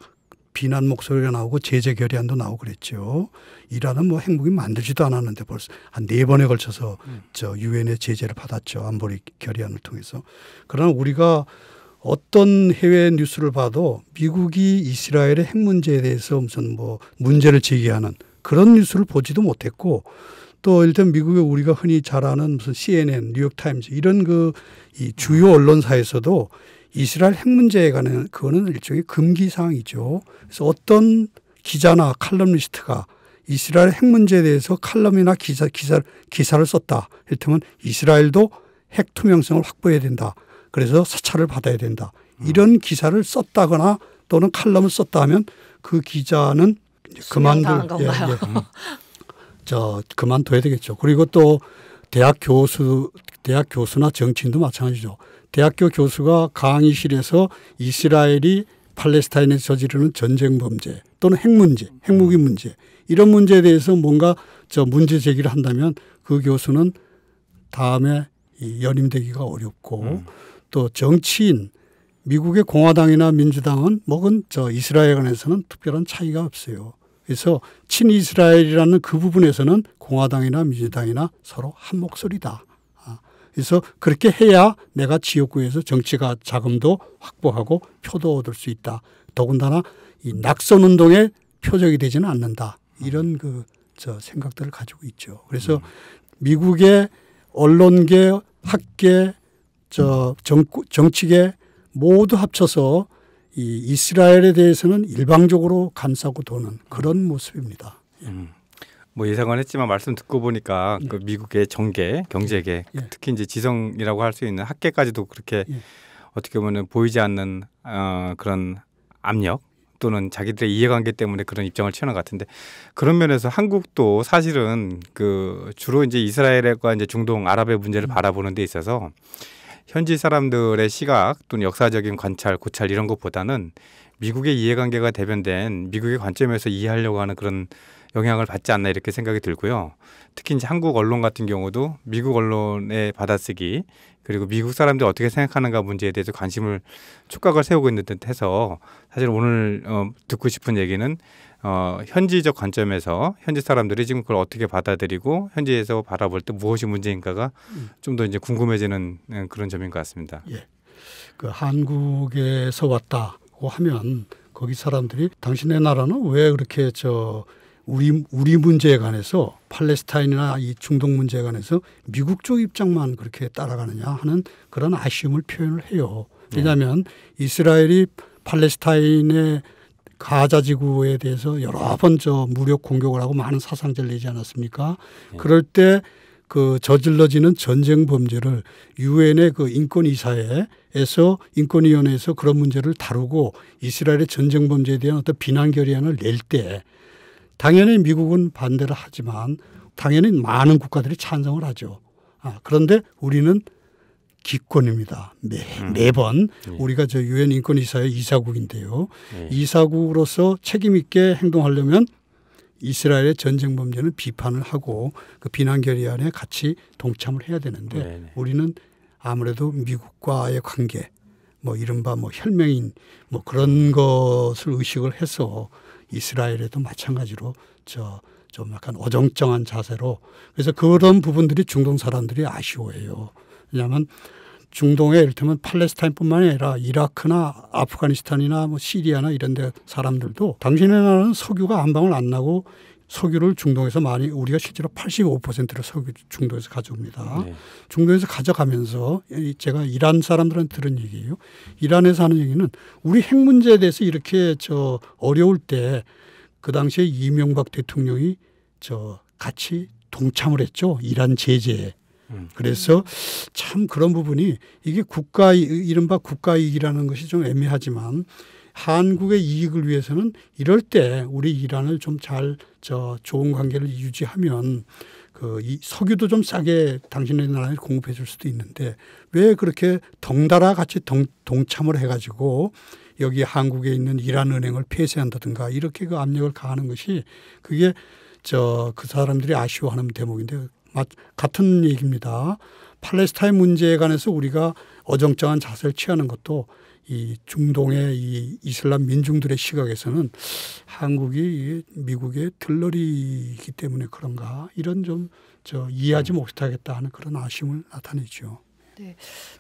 비난 목소리가 나오고 제재 결의안도 나오고 그랬죠. 이란은 뭐 핵무기 만들지도 않았는데 벌써 한 네 번에 걸쳐서 음. 저 유엔의 제재를 받았죠. 안보리 결의안을 통해서. 그러나 우리가 어떤 해외 뉴스를 봐도 미국이 이스라엘의 핵 문제에 대해서 무슨 뭐 문제를 제기하는 그런 뉴스를 보지도 못했고 또 일단 미국의 우리가 흔히 잘 아는 무슨 CNN, 뉴욕타임즈 이런 그 이 주요 언론사에서도 이스라엘 핵 문제에 관한 그거는 일종의 금기 사항이죠. 그래서 어떤 기자나 칼럼니스트가 이스라엘 핵 문제에 대해서 칼럼이나 기사 기사 기사를 썼다. 이를테면 이스라엘도 핵 투명성을 확보해야 된다. 그래서 사찰을 받아야 된다. 이런 음. 기사를 썼다거나 또는 칼럼을 썼다 하면 그 기자는 그만둬 예, 예. 음. 저 그만둬야 되겠죠. 그리고 또 대학 교수 대학 교수나 정치인도 마찬가지죠. 대학교 교수가 강의실에서 이스라엘이 팔레스타인에서 저지르는 전쟁 범죄 또는 핵 문제, 핵무기 문제 이런 문제에 대해서 뭔가 저 문제 제기를 한다면 그 교수는 다음에 연임되기가 어렵고 음. 또 정치인 미국의 공화당이나 민주당은 뭐건 저 이스라엘 에 관해서는 특별한 차이가 없어요. 그래서 친이스라엘이라는 그 부분에서는 공화당이나 민주당이나 서로 한 목소리다. 그래서 그렇게 해야 내가 지역구에서 정치가 자금도 확보하고 표도 얻을 수 있다. 더군다나 이 낙선 운동에 표적이 되지는 않는다. 이런 그저 생각들을 가지고 있죠. 그래서 음. 미국의 언론계, 학계, 저 정구, 정치계 모두 합쳐서 이 이스라엘에 대해서는 일방적으로 감싸고 도는 그런 모습입니다. 예. 음. 뭐 예상은 했지만 말씀 듣고 보니까 예. 그 미국의 정계, 경제계, 예. 예. 특히 이제 지성이라고 할 수 있는 학계까지도 그렇게 예. 어떻게 보면 보이지 않는 어, 그런 압력 또는 자기들의 이해관계 때문에 그런 입장을 취하는 것 같은데 그런 면에서 한국도 사실은 그 주로 이제 이스라엘과 이제 중동 아랍의 문제를 음. 바라보는 데 있어서 현지 사람들의 시각 또는 역사적인 관찰, 고찰 이런 것보다는 미국의 이해관계가 대변된 미국의 관점에서 이해하려고 하는 그런 영향을 받지 않나 이렇게 생각이 들고요. 특히 이제 한국 언론 같은 경우도 미국 언론의 받아쓰기 그리고 미국 사람들이 어떻게 생각하는가 문제에 대해서 관심을 촉각을 세우고 있는 듯해서 사실 오늘 어, 듣고 싶은 얘기는 어, 현지적 관점에서 현지 사람들이 지금 그걸 어떻게 받아들이고 현지에서 바라볼 때 무엇이 문제인가가 음. 좀더 이제 궁금해지는 어, 그런 점인 것 같습니다. 예. 그 한국에서 왔다고 하면 거기 사람들이 당신의 나라는 왜 그렇게 저 우리 우리 문제에 관해서 팔레스타인이나 이 중동 문제에 관해서 미국 쪽 입장만 그렇게 따라가느냐 하는 그런 아쉬움을 표현을 해요. 네. 왜냐하면 네. 이스라엘이 팔레스타인의 가자 지구에 대해서 여러 번 저 무력 공격을 하고 많은 사상자를 내지 않았습니까? 네. 그럴 때 그 저질러지는 전쟁 범죄를 유엔의 그 인권 이사회에서 인권위원회에서 그런 문제를 다루고 이스라엘의 전쟁 범죄에 대한 어떤 비난 결의안을 낼때 당연히 미국은 반대를 하지만 당연히 많은 국가들이 찬성을 하죠. 아, 그런데 우리는 기권입니다. 매, 음. 매번 음. 우리가 저 유엔 인권이사의 이사국인데요. 음. 이사국으로서 책임 있게 행동하려면 이스라엘의 전쟁 범죄는 비판을 하고 그 비난 결의안에 같이 동참을 해야 되는데 네네. 네. 우리는 아무래도 미국과의 관계 뭐 이른바 뭐 혈맹인 뭐 그런 것을 의식을 해서 이스라엘에도 마찬가지로 저 좀 약간 어정쩡한 자세로 그래서 그런 부분들이 중동 사람들이 아쉬워해요. 왜냐하면 중동에 이를테면 팔레스타인뿐만 아니라 이라크나 아프가니스탄이나 뭐 시리아나 이런 데 사람들도 당신의 나라는 석유가 한 방울 안 나고 석유를 중동에서 많이 우리가 실제로 85%를 석유 중동에서 가져옵니다. 네. 중동에서 가져가면서 제가 이란 사람들한테 들은 얘기예요. 이란에서 하는 얘기는 우리 핵 문제에 대해서 이렇게 저 어려울 때 그 당시에 이명박 대통령이 저 같이 동참을 했죠. 이란 제재에. 음. 그래서 참 그런 부분이 이게 국가 이른바 국가이익이라는 것이 좀 애매하지만 한국의 이익을 위해서는 이럴 때 우리 이란을 좀 잘 저 좋은 관계를 유지하면 그 이 석유도 좀 싸게 당신의 나라에 공급해 줄 수도 있는데 왜 그렇게 덩달아 같이 동, 동참을 해 가지고 여기 한국에 있는 이란 은행을 폐쇄한다든가 이렇게 그 압력을 가하는 것이 그게 저 그 사람들이 아쉬워하는 대목인데 같은 얘기입니다. 팔레스타인 문제에 관해서 우리가 어정쩡한 자세를 취하는 것도 이 중동의 이 이슬람 민중들의 시각에서는 한국이 미국의 들러리이기 때문에 그런가 이런 좀 저 이해하지 못하겠다 하는 그런 아쉬움을 나타내죠. 네,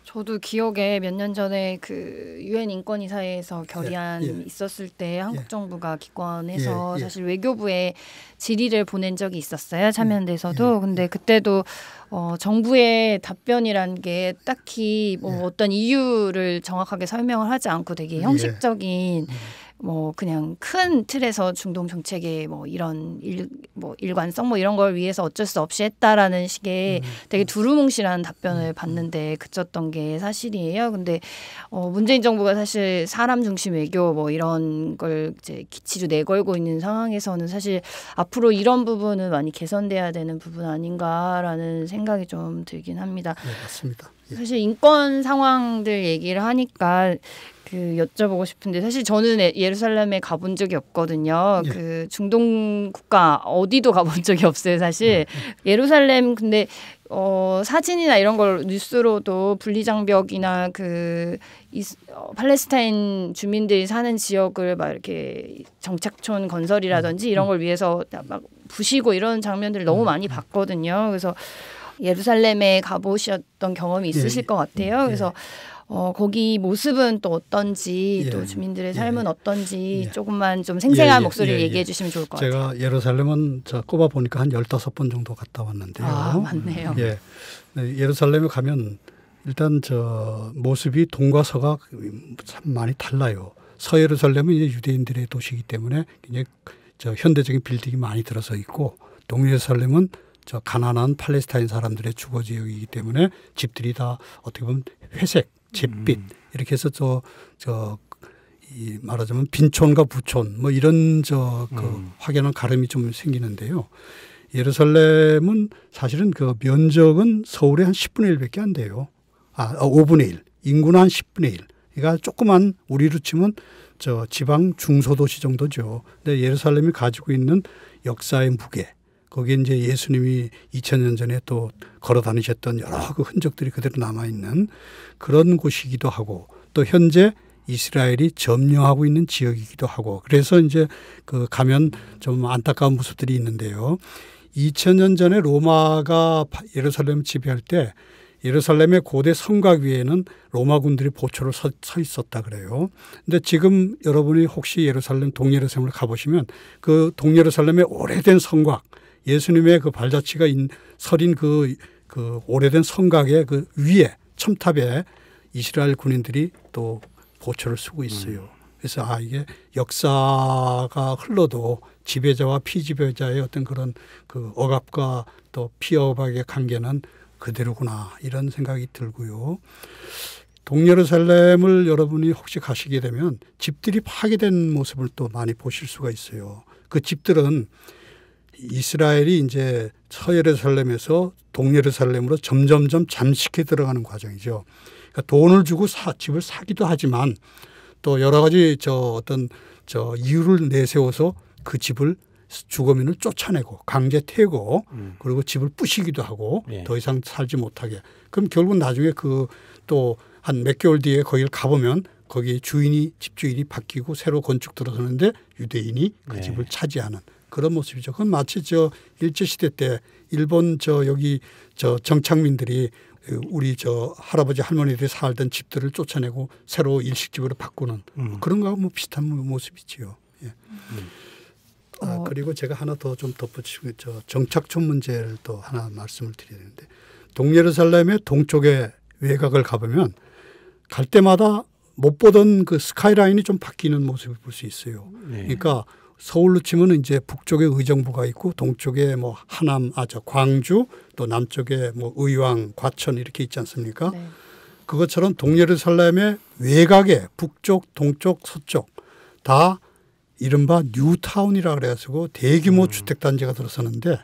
저도 기억에 몇 년 전에 그 유엔 인권이사회에서 예, 결의안 예, 예. 있었을 때 예. 한국 정부가 기권해서 예, 예, 사실 외교부에 질의를 보낸 적이 있었어요 참여연대에서도 음, 근데 그때도 어, 정부의 답변이란 게 딱히 뭐 어떤 이유를 정확하게 설명을 하지 않고 되게 형식적인 음. 뭐 그냥 큰 틀에서 중동 정책의 뭐 이런 일, 뭐 일관성 뭐 이런 걸 위해서 어쩔 수 없이 했다라는 식의 음. 되게 두루뭉실한 답변을 음. 받는데 그쳤던 게 사실이에요. 근데 어 문재인 정부가 사실 사람 중심 외교 뭐 이런 걸 이제 기치로 내걸고 있는 상황에서는 사실 앞으로 이런 부분은 많이 개선돼야 되는 부분 아닌가라는 생각이 좀 들긴 합니다. 네, 맞습니다. 사실 인권 상황들 얘기를 하니까 그 여쭤보고 싶은데 사실 저는 예, 예루살렘에 가본 적이 없거든요. 예. 그 중동 국가 어디도 가본 적이 없어요, 사실. 예. 예루살렘 근데 어 사진이나 이런 걸 뉴스로도 분리장벽이나 그 이스, 어, 팔레스타인 주민들이 사는 지역을 막 이렇게 정착촌 건설이라든지 음, 이런 음. 걸 위해서 막 부시고 이런 장면들을 너무 음, 많이 봤거든요. 그래서 예루살렘에 가보셨던 경험이 예, 있으실 예, 것 같아요. 예, 그래서 어, 거기 모습은 또 어떤지 예, 또 주민들의 삶은 예. 어떤지 예. 조금만 좀 생생한 목소리를 얘기해 주시면 좋을 것 제가 같아요. 제가 예루살렘은 저 꼽아 보니까 한 열다섯 번 정도 갔다 왔는데요. 아, 맞네요. 예. 네, 예루살렘에 가면 일단 저 모습이 동과 서가 참 많이 달라요. 서예루살렘은 이제 유대인들의 도시이기 때문에 굉장히 저 현대적인 빌딩이 많이 들어서 있고 동예루살렘은 저 가난한 팔레스타인 사람들의 주거 지역이기 때문에 집들이 다 어떻게 보면 회색, 잿빛 음. 이렇게 해서 저 저 이 말하자면 빈촌과 부촌 뭐 이런 저그 음. 확연한 가름이 좀 생기는데요. 예루살렘은 사실은 그 면적은 서울의 한 10분의 1밖에 안 돼요. 아, 5분의 어, 1. 인구는 한 10분의 1. 그러니까 조그만 우리로 치면 저 지방 중소도시 정도죠. 근데 예루살렘이 가지고 있는 역사의 무게 거기에 이제 예수님이 2000년 전에 또 걸어 다니셨던 여러 그 흔적들이 그대로 남아 있는 그런 곳이기도 하고 또 현재 이스라엘이 점령하고 있는 지역이기도 하고 그래서 이제 그 가면 좀 안타까운 모습들이 있는데요. 2000년 전에 로마가 예루살렘 지배할 때 예루살렘의 고대 성곽 위에는 로마군들이 보초를 서, 서, 있었다 그래요. 근데 지금 여러분이 혹시 예루살렘 동예루살렘을 가보시면 그 동예루살렘의 오래된 성곽 예수님의 그 발자취가 인, 서린 그, 그 오래된 성각의그 위에 첨탑에 이스라엘 군인들이 또 보초를 쓰고 있어요. 음. 그래서 아 이게 역사가 흘러도 지배자와 피지배자의 어떤 그런 그 억압과 또 피어박의 관계는 그대로구나 이런 생각이 들고요. 동예루살렘을 여러분이 혹시 가시게 되면 집들이 파괴된 모습을 또 많이 보실 수가 있어요. 그 집들은 이스라엘이 이제 서예루살렘에서 동예루살렘으로 점점점 잠식해 들어가는 과정이죠. 그러니까 돈을 주고 사, 집을 사기도 하지만 또 여러 가지 저 어떤 저 이유를 내세워서 그 집을 주거민을 쫓아내고 강제 태우고 음. 그리고 집을 부시기도 하고 예. 더 이상 살지 못하게 그럼 결국 나중에 그 또 한 몇 개월 뒤에 거기를 가보면 거기 주인이 집주인이 바뀌고 새로 건축 들어서는데 유대인이 그 예. 집을 차지하는 그런 모습이죠. 그건 마치 저 일제시대 때 일본 저 여기 저 정착민들이 우리 저 할아버지 할머니들이 살던 집들을 쫓아내고 새로 일식집으로 바꾸는 뭐 음. 그런 거하고 뭐 비슷한 모습이지요. 예. 음. 아, 어. 그리고 제가 하나 더 좀 덧붙이고 저 정착촌 문제를 또 하나 말씀을 드려야 되는데 동예루살렘의 동쪽에 외곽을 가보면 갈 때마다 못 보던 그 스카이라인이 좀 바뀌는 모습을 볼 수 있어요. 네. 그러니까 서울로 치면 이제 북쪽에 의정부가 있고 동쪽에 뭐 하남 아저 광주 또 남쪽에 뭐 의왕 과천 이렇게 있지 않습니까? 네. 그것처럼 동예를살렘의 외곽에 북쪽 동쪽 서쪽 다 이른바 뉴타운이라 그래가지고 대규모 음. 주택 단지가 들어서는데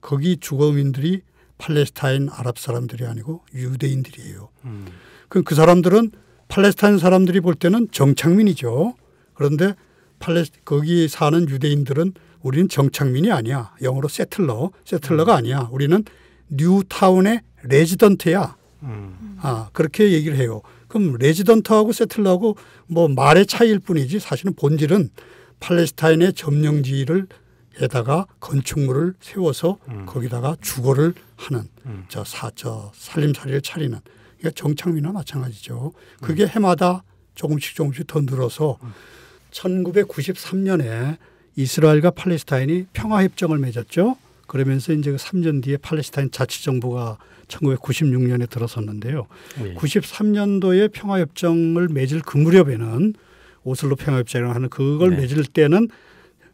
거기 주거민들이 팔레스타인 아랍 사람들이 아니고 유대인들이에요. 음. 그럼 그 사람들은 팔레스타인 사람들이 볼 때는 정착민이죠. 그런데 팔레스 거기 사는 유대인들은 우리는 정착민이 아니야. 영어로 세틀러, 세틀러가 아니야. 우리는 뉴타운의 레지던트야. 음. 아 그렇게 얘기를 해요. 그럼 레지던트하고 세틀러하고 뭐 말의 차이일 뿐이지 사실은 본질은 팔레스타인의 점령지를 에다가 건축물을 세워서 음. 거기다가 주거를 하는 음. 저 사, 저 살림살이를 차리는 그러니까 정착민이나 마찬가지죠. 그게 음. 해마다 조금씩 조금씩 더 늘어서 음. 1993년에 이스라엘과 팔레스타인이 평화협정을 맺었죠. 그러면서 이제 3년 그 뒤에 팔레스타인 자치정부가 1996년에 들어섰는데요. 네. 예. 93년도에 평화협정을 맺을 그 무렵에는 오슬로 평화협정이라고 하는 그걸 네. 맺을 때는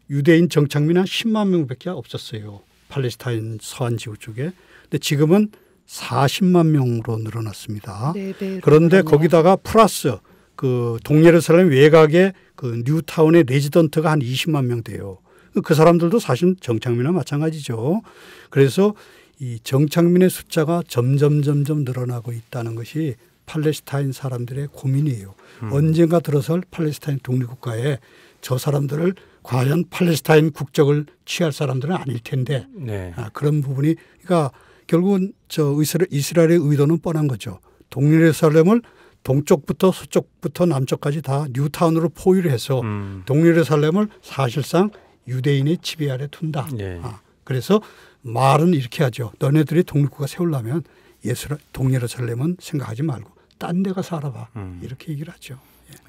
유대인 정착민 한 10만 명밖에 없었어요. 팔레스타인 서한 지구 쪽에. 근데 지금은 40만 명으로 늘어났습니다. 네, 네, 그런데 그러네요. 거기다가 플러스 그 동예루살렘 외곽에 그 뉴타운의 레지던트가 한 20만 명 돼요. 그 사람들도 사실 정착민이나 마찬가지죠. 그래서 이 정착민의 숫자가 점점 점점 늘어나고 있다는 것이 팔레스타인 사람들의 고민이에요. 음. 언젠가 들어설 팔레스타인 독립국가에 저 사람들을 과연 팔레스타인 국적을 취할 사람들은 아닐 텐데 네. 아, 그런 부분이 그러니까 결국은 저 이스라엘, 의 의도는 뻔한 거죠. 동일의 살렘을 동쪽부터 서쪽부터 남쪽까지 다 뉴타운으로 포위를 해서 음. 동예루살렘을 사실상 유대인의 지배 아래 둔다. 예. 아, 그래서 말은 이렇게 하죠. 너네들이 독립국가 세우려면 예술 동예루살렘은 생각하지 말고 딴데 가서 알아봐. 음. 이렇게 얘기를 하죠.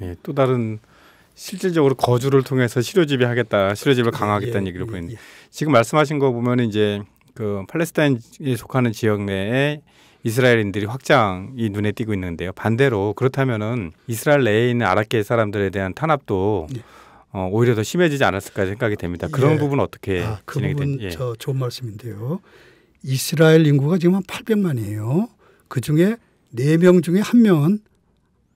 예. 예. 또 다른 실질적으로 거주를 통해서 실효지배 하겠다, 실효 지배를 강화하겠다는 예, 얘기를 예, 보이는데 예. 지금 말씀하신 거 보면 이제 그 팔레스타인에 속하는 지역 내에 이스라엘인들이 확장이 눈에 띄고 있는데요. 반대로 그렇다면은 이스라엘 내에 있는 아랍계 사람들에 대한 탄압도 예. 어, 오히려 더 심해지지 않았을까 생각이 됩니다. 그런 예. 부분 어떻게 아, 그 진행이 부분 된, 예. 저 좋은 말씀인데요. 이스라엘 인구가 지금 한 800만이에요. 그 중에 네 명 중에 한 명은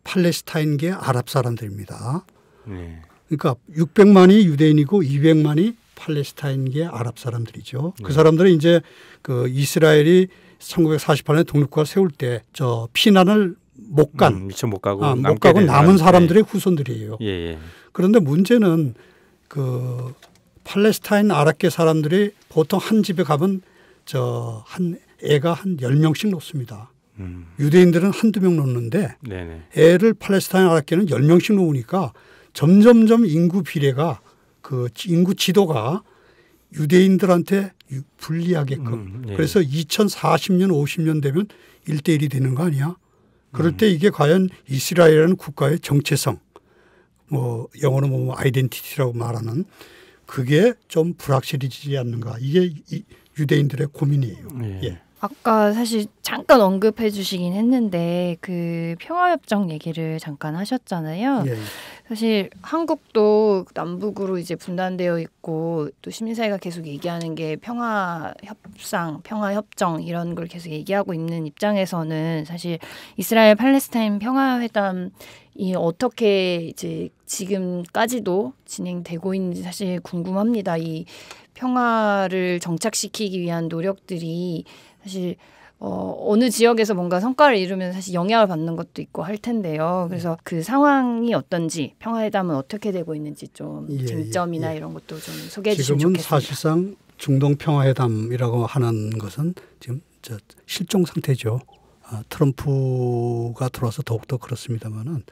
팔레스타인계 아랍 사람들입니다. 네. 그러니까 600만이 유대인이고 200만이 팔레스타인계 아랍 사람들이죠. 네. 그 예. 사람들은 이제 그 이스라엘이 1948년에 독립국가 세울 때 저 피난을 못 간, 음, 미처 못 가고, 아, 못 가고 남은 사람들의 네. 후손들이에요. 예, 예. 그런데 문제는 그 팔레스타인 아랍계 사람들이 보통 한 집에 가면 저 한 애가 한1 0명씩 놓습니다. 음. 유대인들은 한 두 명 놓는데 네네. 애를 팔레스타인 아랍계는 1 0명씩 놓으니까 점점점 인구 비례가 그 인구 지도가 유대인들한테 불리하게끔. 음, 네. 그래서 2040년, 50년 되면 1대1이 되는 거 아니야? 그럴 음. 때 이게 과연 이스라엘이라는 국가의 정체성, 뭐 영어로 보면 아이덴티티라고 말하는 그게 좀 불확실해지지 않는가. 이게 이 유대인들의 고민이에요. 네. 예. 아까 사실 잠깐 언급해 주시긴 했는데 그 평화협정 얘기를 잠깐 하셨잖아요. 예. 예. 사실 한국도 남북으로 이제 분단되어 있고 또 시민사회가 계속 얘기하는 게 평화 협상, 평화 협정 이런 걸 계속 얘기하고 있는 입장에서는 사실 이스라엘 팔레스타인 평화 회담 이 어떻게 이제 지금까지도 진행되고 있는지 사실 궁금합니다. 이 평화를 정착시키기 위한 노력들이 사실 어, 어느 지역에서 뭔가 성과를 이루면 사실 영향을 받는 것도 있고 할 텐데요. 네. 그래서 그 상황이 어떤지 평화회담은 어떻게 되고 있는지 좀 예, 예 쟁점이나 예, 예. 이런 것도 좀 소개해 주시면 좋겠습니다. 지금은 사실상 중동 평화회담이라고 하는 것은 지금 저 실종 상태죠. 아, 트럼프가 들어서 더욱더 그렇습니다만은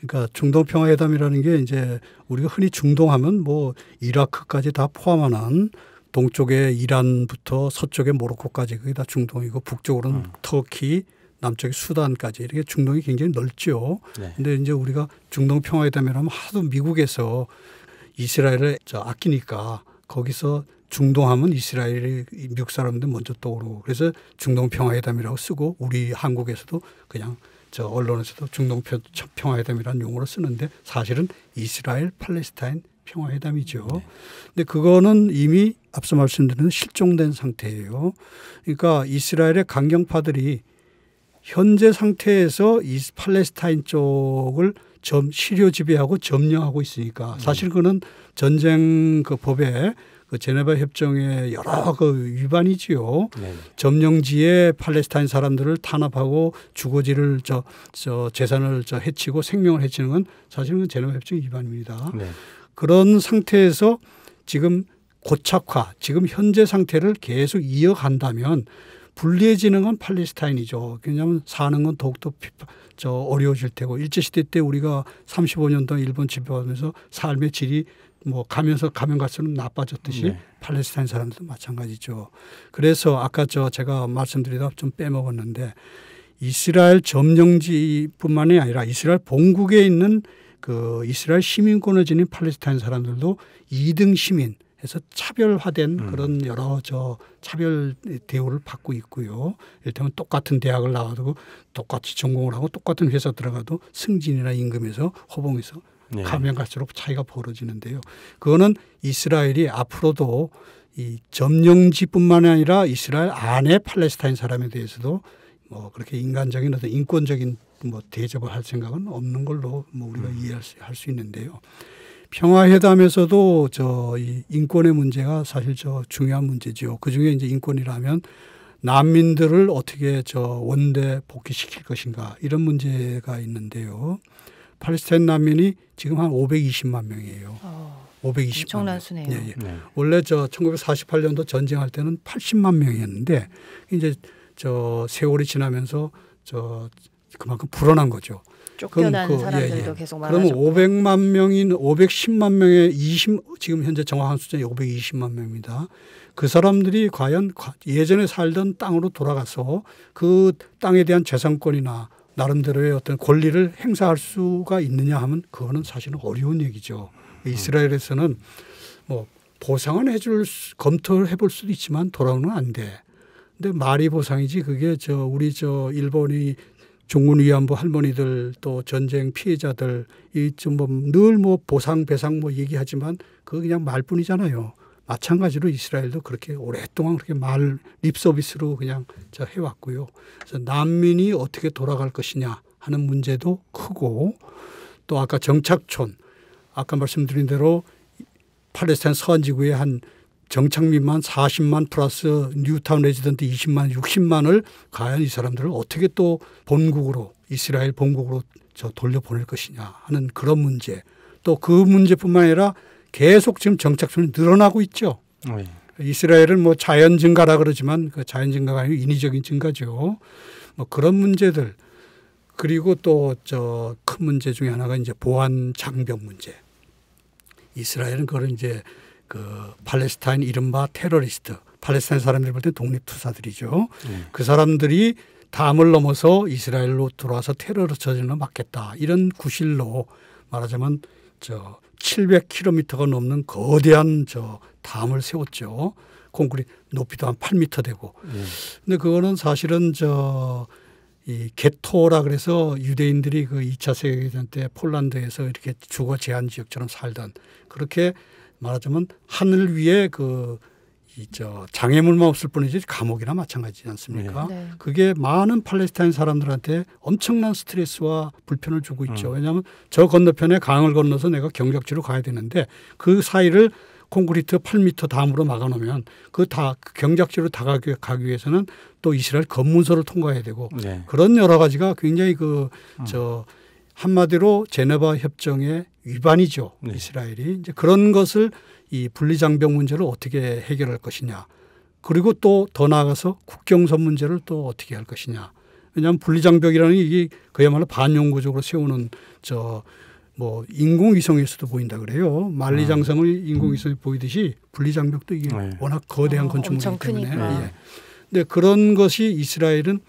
그러니까 중동 평화회담이라는 게 이제 우리가 흔히 중동하면 뭐 이라크까지 다 포함하는 동쪽에 이란부터 서쪽에 모로코까지 그게 다 중동이고 북쪽으로는 음. 터키 남쪽에 수단까지 이렇게 중동이 굉장히 넓죠. 네. 근데 이제 우리가 중동 평화회담면 하면 하도 미국에서 이스라엘을 저 아끼니까 거기서 중동하면 이스라엘이 미국 사람들 먼저 떠오르고 그래서 중동 평화회담이라고 쓰고 우리 한국에서도 그냥 저 언론에서도 중동 평화회담이라는 용어를 쓰는데 사실은 이스라엘 팔레스타인 평화회담이죠. 네. 근데 그거는 이미 앞서 말씀드린 실종된 상태예요. 그러니까 이스라엘의 강경파들이 현재 상태에서 이 팔레스타인 쪽을 점 실효 지배하고 점령하고 있으니까 네. 사실 그는 전쟁 그 법에 그 제네바 협정의 여러 그 위반이지요. 네 점령지에 팔레스타인 사람들을 탄압하고 주거지를 저, 저 재산을 저 해치고 생명을 해치는 건 사실은 제네바 협정 위반입니다. 네 그런 상태에서 지금 고착화, 지금 현재 상태를 계속 이어간다면 분리해지는건 팔레스타인이죠. 왜냐하면 사는 건 더욱더 저 어려워질 테고 일제시대 때 우리가 35년 동안 일본 지배하면서 삶의 질이 뭐 가면서 가면 갈수록 나빠졌듯이 네. 팔레스타인 사람들도 마찬가지죠. 그래서 아까 저 제가 말씀드리다 좀 빼먹었는데 이스라엘 점령지뿐만이 아니라 이스라엘 본국에 있는 그 이스라엘 시민권을 지닌 팔레스타인 사람들도 2등 시민 해서 차별화된 음. 그런 여러 저 차별 대우를 받고 있고요. 일테면 똑같은 대학을 나와도 똑같이 전공을 하고 똑같은 회사 들어가도 승진이나 임금에서 호봉에서 네. 가면 갈수록 차이가 벌어지는데요. 그거는 이스라엘이 앞으로도 이 점령지뿐만 아니라 이스라엘 안에 팔레스타인 사람에 대해서도 뭐 그렇게 인간적인 어떤 인권적인 뭐 대접을 할 생각은 없는 걸로 뭐 우리가 음. 이해할 수, 할 수 있는데요. 평화회담에서도 저이 인권의 문제가 사실 저 중요한 문제지그 중에 이제 인권이라면 난민들을 어떻게 저 원대 복귀시킬 것인가 이런 문제가 있는데요. 팔레스타인 난민이 지금 한 520만 명이에요. 어, 520만 엄청난 명. 수네요. 예, 예. 네. 원래 저 1948년도 전쟁할 때는 80만 명이었는데 이제 저 세월이 지나면서 저 그만큼 불어난 거죠. 쫓겨난 그, 예, 사람들도 예, 예. 계속 많아졌고. 그러면 500만 명인 510만 명의 20 지금 현재 정확한 숫자는 520만 명입니다. 그 사람들이 과연 예전에 살던 땅으로 돌아가서 그 땅에 대한 재산권이나 나름대로의 어떤 권리를 행사할 수가 있느냐 하면 그거는 사실은 어려운 얘기죠. 음. 이스라엘에서는 뭐 보상은 해줄 검토를 해볼 수도 있지만 돌아오는 안 돼. 근데 말이 보상이지 그게 저 우리 저 일본이 중군 위안부 할머니들 또 전쟁 피해자들 이좀뭐늘뭐 뭐 보상 배상 뭐 얘기하지만 그거 그냥 말뿐이잖아요. 마찬가지로 이스라엘도 그렇게 오랫동안 그렇게 말 립서비스로 그냥 저 해왔고요. 그래서 난민이 어떻게 돌아갈 것이냐 하는 문제도 크고 또 아까 정착촌 아까 말씀드린 대로 팔레스타인 서안지구의 한 정착민만 40만 플러스 뉴타운 레지던트 20만 60만을 과연 이 사람들을 어떻게 또 본국으로 이스라엘 본국으로 저 돌려보낼 것이냐 하는 그런 문제 또 그 문제뿐만 아니라 계속 지금 정착촌이 늘어나고 있죠. 네. 이스라엘은 뭐 자연 증가라 그러지만 그 자연 증가가 아니고 인위적인 증가죠. 뭐 그런 문제들 그리고 또 저 큰 문제 중에 하나가 이제 보안 장벽 문제. 이스라엘은 그걸 이제 그 팔레스타인 이른바 테러리스트 팔레스타인 사람들 볼 때 독립투사들이죠. 음. 그 사람들이 담을 넘어서 이스라엘로 들어와서 테러를 저질러 막겠다 이런 구실로 말하자면 저 700km가 넘는 거대한 저 담을 세웠죠. 콘크리트 높이도 한 8m 되고. 음. 근데 그거는 사실은 저이 게토라 그래서 유대인들이 그 2차 세계대전 때 폴란드에서 이렇게 주거 제한 지역처럼 살던 그렇게 말하자면 하늘 위에 그 이 저 장애물만 없을 뿐이지 감옥이나 마찬가지지 않습니까? 네. 네. 그게 많은 팔레스타인 사람들한테 엄청난 스트레스와 불편을 주고 있죠. 음. 왜냐하면 저 건너편에 강을 건너서 내가 경력지로 가야 되는데 그 사이를 콘크리트 8미터 음으로 막아놓으면 그다 그 경작지로 다가기 가기 위해서는 또 이스라엘 검문소를 통과해야 되고 네. 그런 여러 가지가 굉장히 그저 음. 한마디로 제네바 협정의 위반이죠. 네. 이스라엘이 이제 그런 것을 이 분리장병 문제를 어떻게 해결할 것이냐. 그리고 또 더 나아가서 국경선 문제를 또 어떻게 할 것이냐. 왜냐하면 분리장벽이라는 게 그야말로 반영구적으로 세우는 저 뭐 인공위성에서도 보인다 그래요. 만리장성을 아. 네. 인공위성에 보이듯이 분리장벽도 이게 네. 워낙 거대한 어, 건축물이기 때문에. 크니 예. 근데 그런 것이 이스라엘은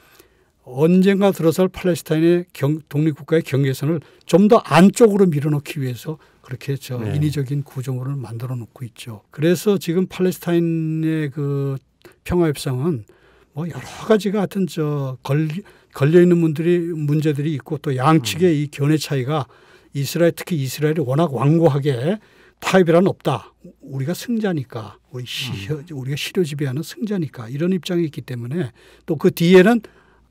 언젠가 들어설 팔레스타인의 경, 독립국가의 경계선을 좀 더 안쪽으로 밀어넣기 위해서 그렇게 저 네. 인위적인 구조물을 만들어 놓고 있죠. 그래서 지금 팔레스타인의 그 평화협상은 뭐 여러 가지가 하여튼 저 걸, 걸려 있는 분들이 문제들이 있고 또 양측의 음. 이 견해 차이가 이스라엘 특히 이스라엘이 워낙 완고하게 타협이란 없다. 우리가 승자니까 우리 시, 음. 우리가 실효 지배하는 승자니까 이런 입장이 있기 때문에 또 그 뒤에는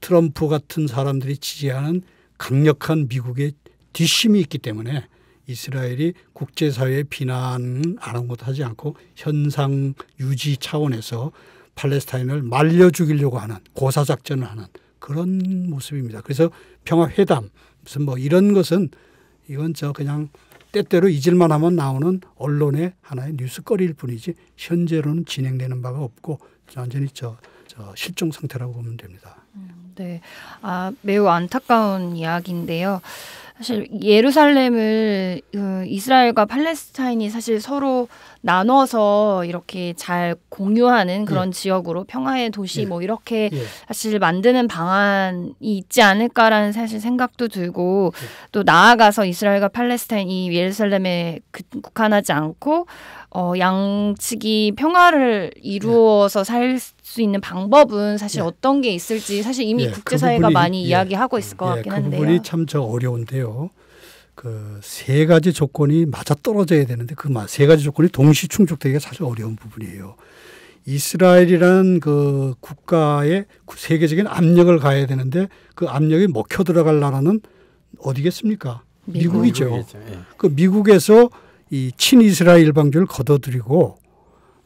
트럼프 같은 사람들이 지지하는 강력한 미국의 뒷심이 있기 때문에 이스라엘이 국제사회의 비난은 아 것도 하지 않고 현상 유지 차원에서 팔레스타인을 말려 죽이려고 하는 고사작전을 하는 그런 모습입니다. 그래서 평화회담 무슨 뭐 이런 것은 이건 저 그냥 때때로 잊을만 하면 나오는 언론의 하나의 뉴스거리일 뿐이지 현재로는 진행되는 바가 없고 완전히 저, 저 실종 상태라고 보면 됩니다. 네, 아, 매우 안타까운 이야기인데요. 사실 예루살렘을 그 이스라엘과 팔레스타인이 사실 서로 나눠서 이렇게 잘 공유하는 예. 그런 예. 지역으로 평화의 도시 예. 뭐 이렇게 예. 사실 만드는 방안이 있지 않을까라는 사실 생각도 들고 예. 또 나아가서 이스라엘과 팔레스타인 이 예루살렘에 그, 국한하지 않고 어 양측이 평화를 이루어서 살 수 있는 방법은 사실 예. 어떤 게 있을지 사실 이미 그 국제사회가 그 많이 이야기하고 있을 것 같긴 그 한데요. 그 부분이 참저 어려운데요. 그세 가지 조건이 맞아 떨어져야 되는데 그 세 가지 조건이 동시 충족되기가 사실 어려운 부분이에요. 이스라엘이라는 그 국가에 세계적인 압력을 가야 해 되는데 그 압력이 먹혀 들어갈 나라는 어디겠습니까? 미국. 이죠그 예. 그 미국에서 이 친이스라엘 방주를 거둬들이고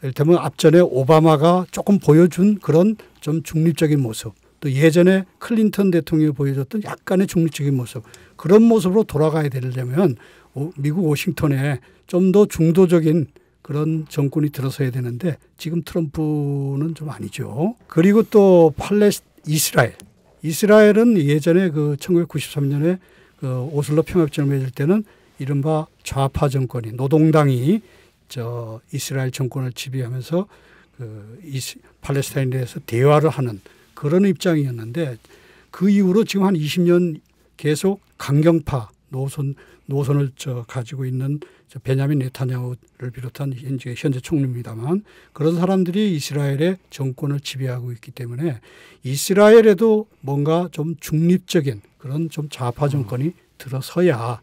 이를테면 앞전에 오바마가 조금 보여준 그런 좀 중립적인 모습 또 그 예전에 클린턴 대통령이 보여줬던 약간의 중립적인 모습 그런 모습으로 돌아가야 되려면 어, 미국 워싱턴에 좀 더 중도적인 그런 정권이 들어서야 되는데 지금 트럼프는 좀 아니죠. 그리고 또 팔레스 이스라엘. 이스라엘은 예전에 그 1993년에 그 오슬로 평화협정을 맺을 때는 이른바 좌파 정권이 노동당이 저 이스라엘 정권을 지배하면서 그 이스, 팔레스타인에 대해서 대화를 하는 그런 입장이었는데 그 이후로 지금 한 20년 계속 강경파 노선 노선을 저 가지고 있는 저 베냐민 네타냐후를 비롯한 현재 현재 총리입니다만 그런 사람들이 이스라엘의 정권을 지배하고 있기 때문에 이스라엘에도 뭔가 좀 중립적인 그런 좀 좌파 정권이 음. 들어서야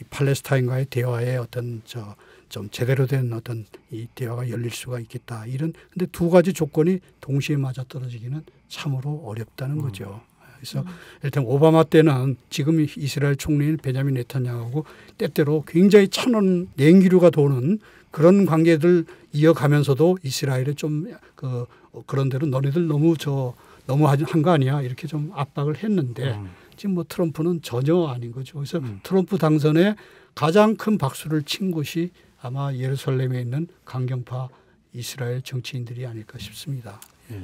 이 팔레스타인과의 대화에 어떤 저좀 제대로 된 어떤 이 대화가 열릴 수가 있겠다. 이런 근데 두 가지 조건이 동시에 맞아 떨어지기는 참으로 어렵다는 음. 거죠. 그래서 음. 일단 오바마 때는 지금 이스라엘 총리인 베냐민 네타냐하고 때때로 굉장히 찬원 냉기류가 도는 그런 관계들 이어가면서도 이스라엘에 좀그 그런 대로 너네들 너무 저 너무 한 거 아니야 이렇게 좀 압박을 했는데 음. 지금 뭐 트럼프는 전혀 아닌 거죠. 그래서 음. 트럼프 당선에 가장 큰 박수를 친 곳이 아마 예루살렘에 있는 강경파 이스라엘 정치인들이 아닐까 싶습니다. 예.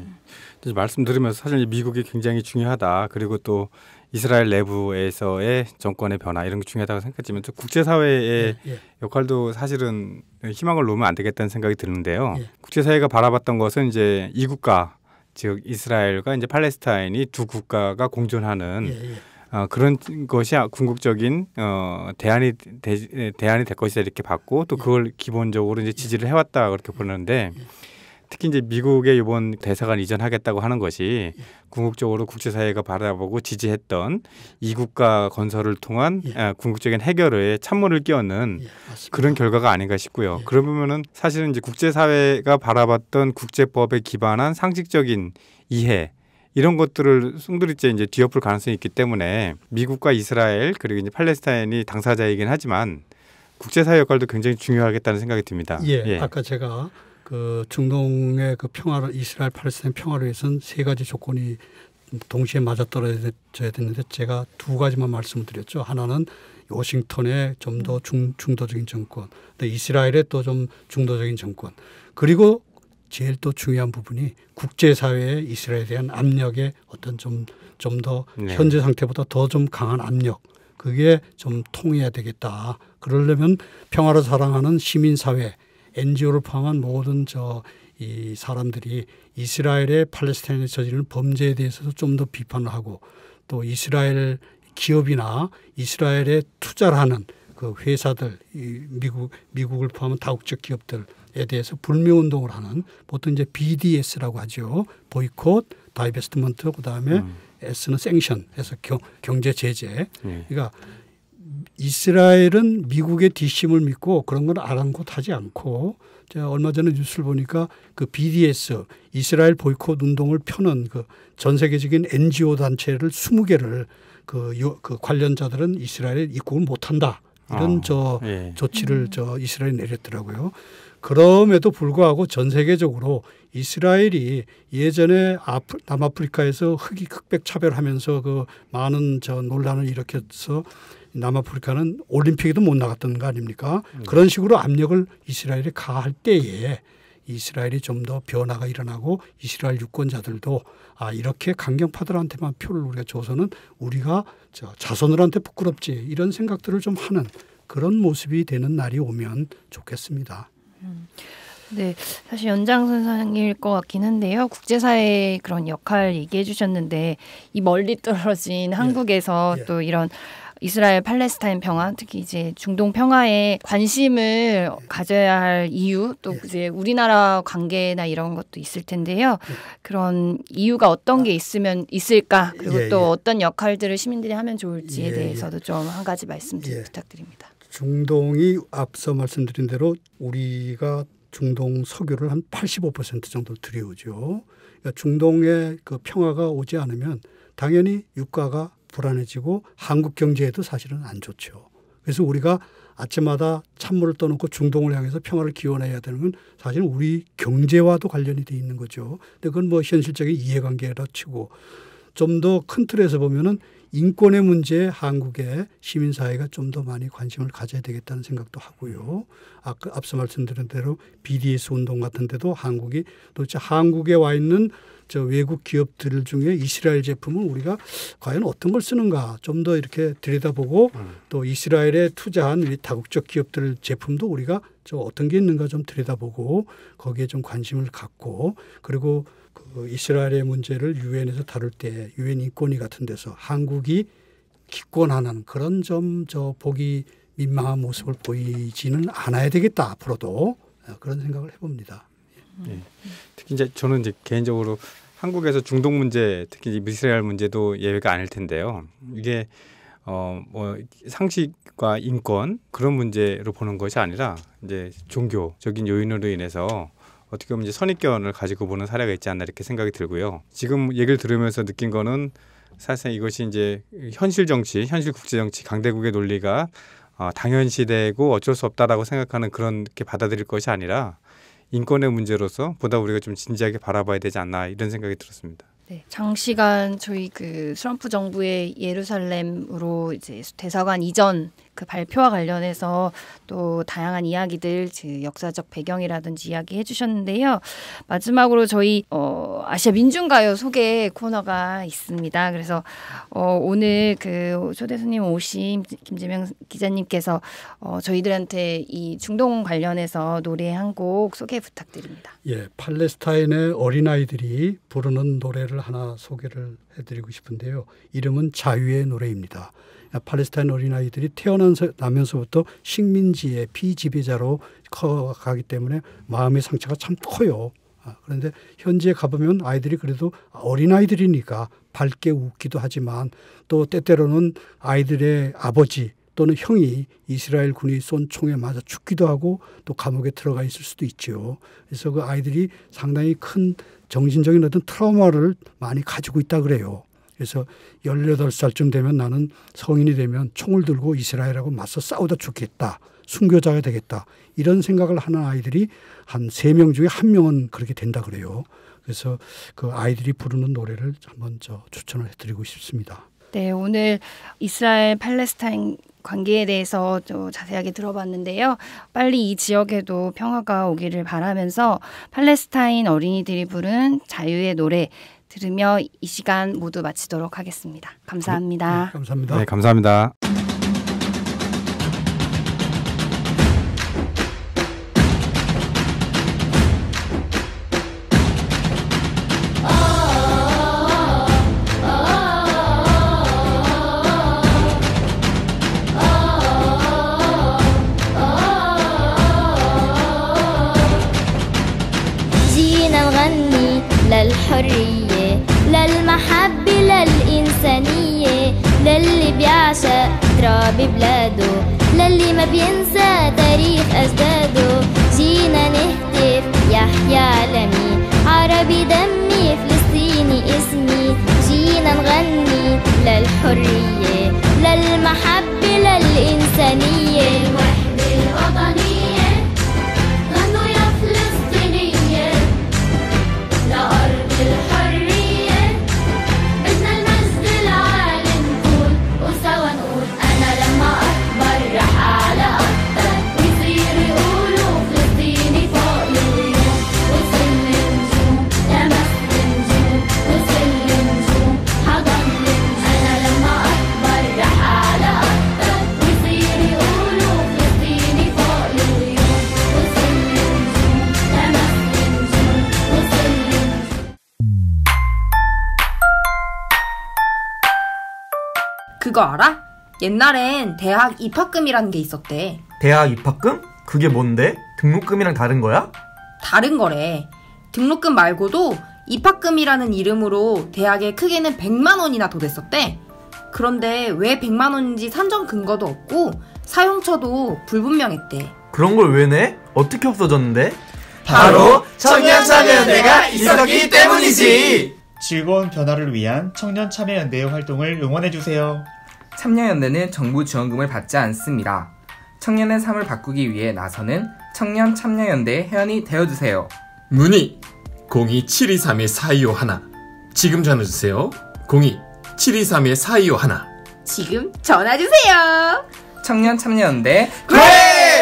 예. 말씀 들으면서 사실 미국이 굉장히 중요하다. 그리고 또 이스라엘 내부에서의 정권의 변화 이런 게 중요하다고 생각했지만 또 국제사회의 예, 예. 역할도 사실은 희망을 놓으면 안 되겠다는 생각이 드는데요. 예. 국제사회가 바라봤던 것은 이제 이 국가 즉 이스라엘과 이제 팔레스타인이 두 국가가 공존하는 예, 어, 그런 것이 궁극적인 어, 대안이 대, 대안이 될 것이다 이렇게 봤고 또 예. 그걸 기본적으로 이제 지지를 해왔다 그렇게 예. 보는데 예. 특히 이제 미국의 이번 대사관 이전하겠다고 하는 것이 궁극적으로 국제사회가 바라보고 지지했던 이국가 건설을 통한 예. 아, 궁극적인 해결의 찬물을 끼얹는 예, 그런 결과가 아닌가 싶고요. 예. 그러면은 사실은 이제 국제사회가 바라봤던 국제법에 기반한 상식적인 이해 이런 것들을 숭두리째 이제 뒤엎을 가능성이 있기 때문에 미국과 이스라엘 그리고 이제 팔레스타인이 당사자이긴 하지만 국제사회 역할도 굉장히 중요하겠다는 생각이 듭니다. 예, 예. 아까 제가 그 중동의 그 평화를 이스라엘 팔레스타인 평화를 위해서세 가지 조건이 동시에 맞아떨어져야 됐는데 제가 두 가지만 말씀드렸죠. 하나는 워싱턴의 좀 더 중도적인 정권, 또 이스라엘의 또 좀 중도적인 정권, 그리고 제일 또 중요한 부분이 국제사회의 이스라엘에 대한 압력의 어떤 좀 좀더 네. 현재 상태보다 더 좀 강한 압력 그게 좀 통해야 되겠다. 그러려면 평화를 사랑하는 시민사회 NGO를 포함한 모든 저 이 사람들이 이스라엘의 팔레스타인에 저지르는 범죄에 대해서도 좀 더 비판을 하고 또 이스라엘 기업이나 이스라엘에 투자를 하는 그 회사들 이 미국 미국을 포함한 다국적 기업들 것에 대해서 불매 운동을 하는 보통 이제 BDS라고 하죠. 보이콧, 다이베스트먼트 그다음에 음. S는 쌩션 해서 경, 제 제재. 예. 그러니까 이스라엘은 미국의 뒷심을 믿고 그런 건 아랑곳하지 않고 제가 얼마 전에 뉴스를 보니까 그 BDS 이스라엘 보이콧 운동을 펴는 그 전 세계적인 NGO 단체를 20개를 그, 요, 그 관련자들은 이스라엘에 입국을 못 한다. 이런 어, 저 예. 조치를 음. 저이스라엘에 내렸더라고요. 그럼에도 불구하고 전 세계적으로 이스라엘이 예전에 아프, 남아프리카에서 흑이 흑백 차별하면서 그 많은 저 논란을 일으켜서 남아프리카는 올림픽에도 못 나갔던 거 아닙니까? 음. 그런 식으로 압력을 이스라엘이 가할 때에 이스라엘이 좀 더 변화가 일어나고 이스라엘 유권자들도 아 이렇게 강경파들한테만 표를 우리가 줘서는 우리가 저 자손들한테 부끄럽지 이런 생각들을 좀 하는 그런 모습이 되는 날이 오면 좋겠습니다. 네, 사실 연장선상일 것 같긴 한데요. 국제사회의 그런 역할 얘기해 주셨는데 이 멀리 떨어진 예. 한국에서 예. 또 이런 이스라엘 팔레스타인 평화 특히 이제 중동 평화에 관심을 예. 가져야 할 이유 또 예. 이제 우리나라 관계나 이런 것도 있을 텐데요. 예. 그런 이유가 어떤 게 아. 있으면 있을까 그리고 예, 또 예. 어떤 역할들을 시민들이 하면 좋을지에 대해서도 좀 한 가지 말씀 좀 부탁드립니다. 중동이 앞서 말씀드린 대로 우리가 중동 석유를 한 85% 정도 들여오죠. 그러니까 중동의 그 평화가 오지 않으면 당연히 유가가 불안해지고 한국 경제에도 사실은 안 좋죠. 그래서 우리가 아침마다 찬물을 떠놓고 중동을 향해서 평화를 기원해야 되는 건 사실 우리 경제와도 관련이 돼 있는 거죠. 근데 그건 뭐 현실적인 이해관계라 치고 좀 더 큰 틀에서 보면은 인권의 문제에 한국의 시민사회가 좀 더 많이 관심을 가져야 되겠다는 생각도 하고요. 아까 앞서 말씀드린 대로 BDS 운동 같은 데도 한국이 도대체 한국에 와 있는 저 외국 기업들 중에 이스라엘 제품은 우리가 과연 어떤 걸 쓰는가 좀 더 이렇게 들여다보고 음. 또 이스라엘에 투자한 우리 다국적 기업들 제품도 우리가 저 어떤 게 있는가 좀 들여다보고 거기에 좀 관심을 갖고 그리고 어, 이스라엘의 문제를 유엔에서 다룰 때 유엔 인권위 같은 데서 한국이 기권하는 그런 점 저 보기 민망한 모습을 보이지는 않아야 되겠다 앞으로도 어, 그런 생각을 해봅니다. 네. 특히 이제 저는 이제 개인적으로 한국에서 중동 문제 특히 이스라엘 문제도 예외가 아닐 텐데요. 이게 어 뭐 상식과 인권 그런 문제로 보는 것이 아니라 이제 종교적인 요인으로 인해서 어떻게 보면 이제 선입견을 가지고 보는 사례가 있지 않나 이렇게 생각이 들고요. 지금 얘기를 들으면서 느낀 거는 사실상 이것이 이제 현실 정치, 현실 국제 정치 강대국의 논리가 어, 당연시되고 어쩔 수 없다라고 생각하는 그런 게 받아들일 것이 아니라 인권의 문제로서 보다 우리가 좀 진지하게 바라봐야 되지 않나 이런 생각이 들었습니다. 네, 장시간 저희 그 트럼프 정부의 예루살렘으로 이제 대사관 이전 그 발표와 관련해서 또 다양한 이야기들 역사적 배경이라든지 이야기 해주셨는데요. 마지막으로 저희 어, 아시아 민중가요 소개 코너가 있습니다. 그래서 어, 오늘 그 초대 손님 오신 김재명 기자님께서 어, 저희들한테 이 중동 관련해서 노래 한 곡 소개 부탁드립니다. 예, 팔레스타인의 어린아이들이 부르는 노래를 하나 소개를 해드리고 싶은데요. 이름은 자유의 노래입니다. 팔레스타인 어린아이들이 태어나면서부터 식민지의 피지배자로 커가기 때문에 마음의 상처가 참 커요. 아, 그런데 현지에 가보면 아이들이 그래도 어린아이들이니까 밝게 웃기도 하지만 또 때때로는 아이들의 아버지 또는 형이 이스라엘 군이 쏜 총에 맞아 죽기도 하고 또 감옥에 들어가 있을 수도 있죠 그래서 그 아이들이 상당히 큰 정신적인 어떤 트라우마를 많이 가지고 있다 그래요. 그래서 18살쯤 되면 나는 성인이 되면 총을 들고 이스라엘하고 맞서 싸우다 죽겠다. 순교자가 되겠다. 이런 생각을 하는 아이들이 한 세 명 중에 한명은 그렇게 된다 그래요. 그래서 그 아이들이 부르는 노래를 한번 저 추천을 해드리고 싶습니다. 네, 오늘 이스라엘 팔레스타인 관계에 대해서 좀 자세하게 들어봤는데요. 빨리 이 지역에도 평화가 오기를 바라면서 팔레스타인 어린이들이 부른 자유의 노래 들으며 이 시간 모두 마치도록 하겠습니다. 감사합니다. 네, 감사합니다. 네, 감사합니다. ننسى تاريخ أجداده جينا نهتف يحيى علمي عربي دمي فلسطيني اسمي جينا نغني للحرية للمحبة للإنسانية 그거 알아? 옛날엔 대학 입학금이라는 게 있었대. 대학 입학금? 그게 뭔데? 등록금이랑 다른 거야? 다른 거래. 등록금 말고도 입학금이라는 이름으로 대학에 크게는 100만 원이나 도됐었대. 그런데 왜 100만 원인지 산정 근거도 없고 사용처도 불분명했대. 그런 걸 왜 내? 어떻게 없어졌는데? 바로 청년참여연대가 있었기 때문이지. 즐거운 변화를 위한 청년참여연대의 활동을 응원해주세요. 참여연대는 정부 지원금을 받지 않습니다. 청년의 삶을 바꾸기 위해 나서는 청년 참여연대 회원이 되어주세요. 문의 02-723-4251 지금 전화주세요. 02-723-4251 지금 전화주세요. 청년 참여연대 그래! 네!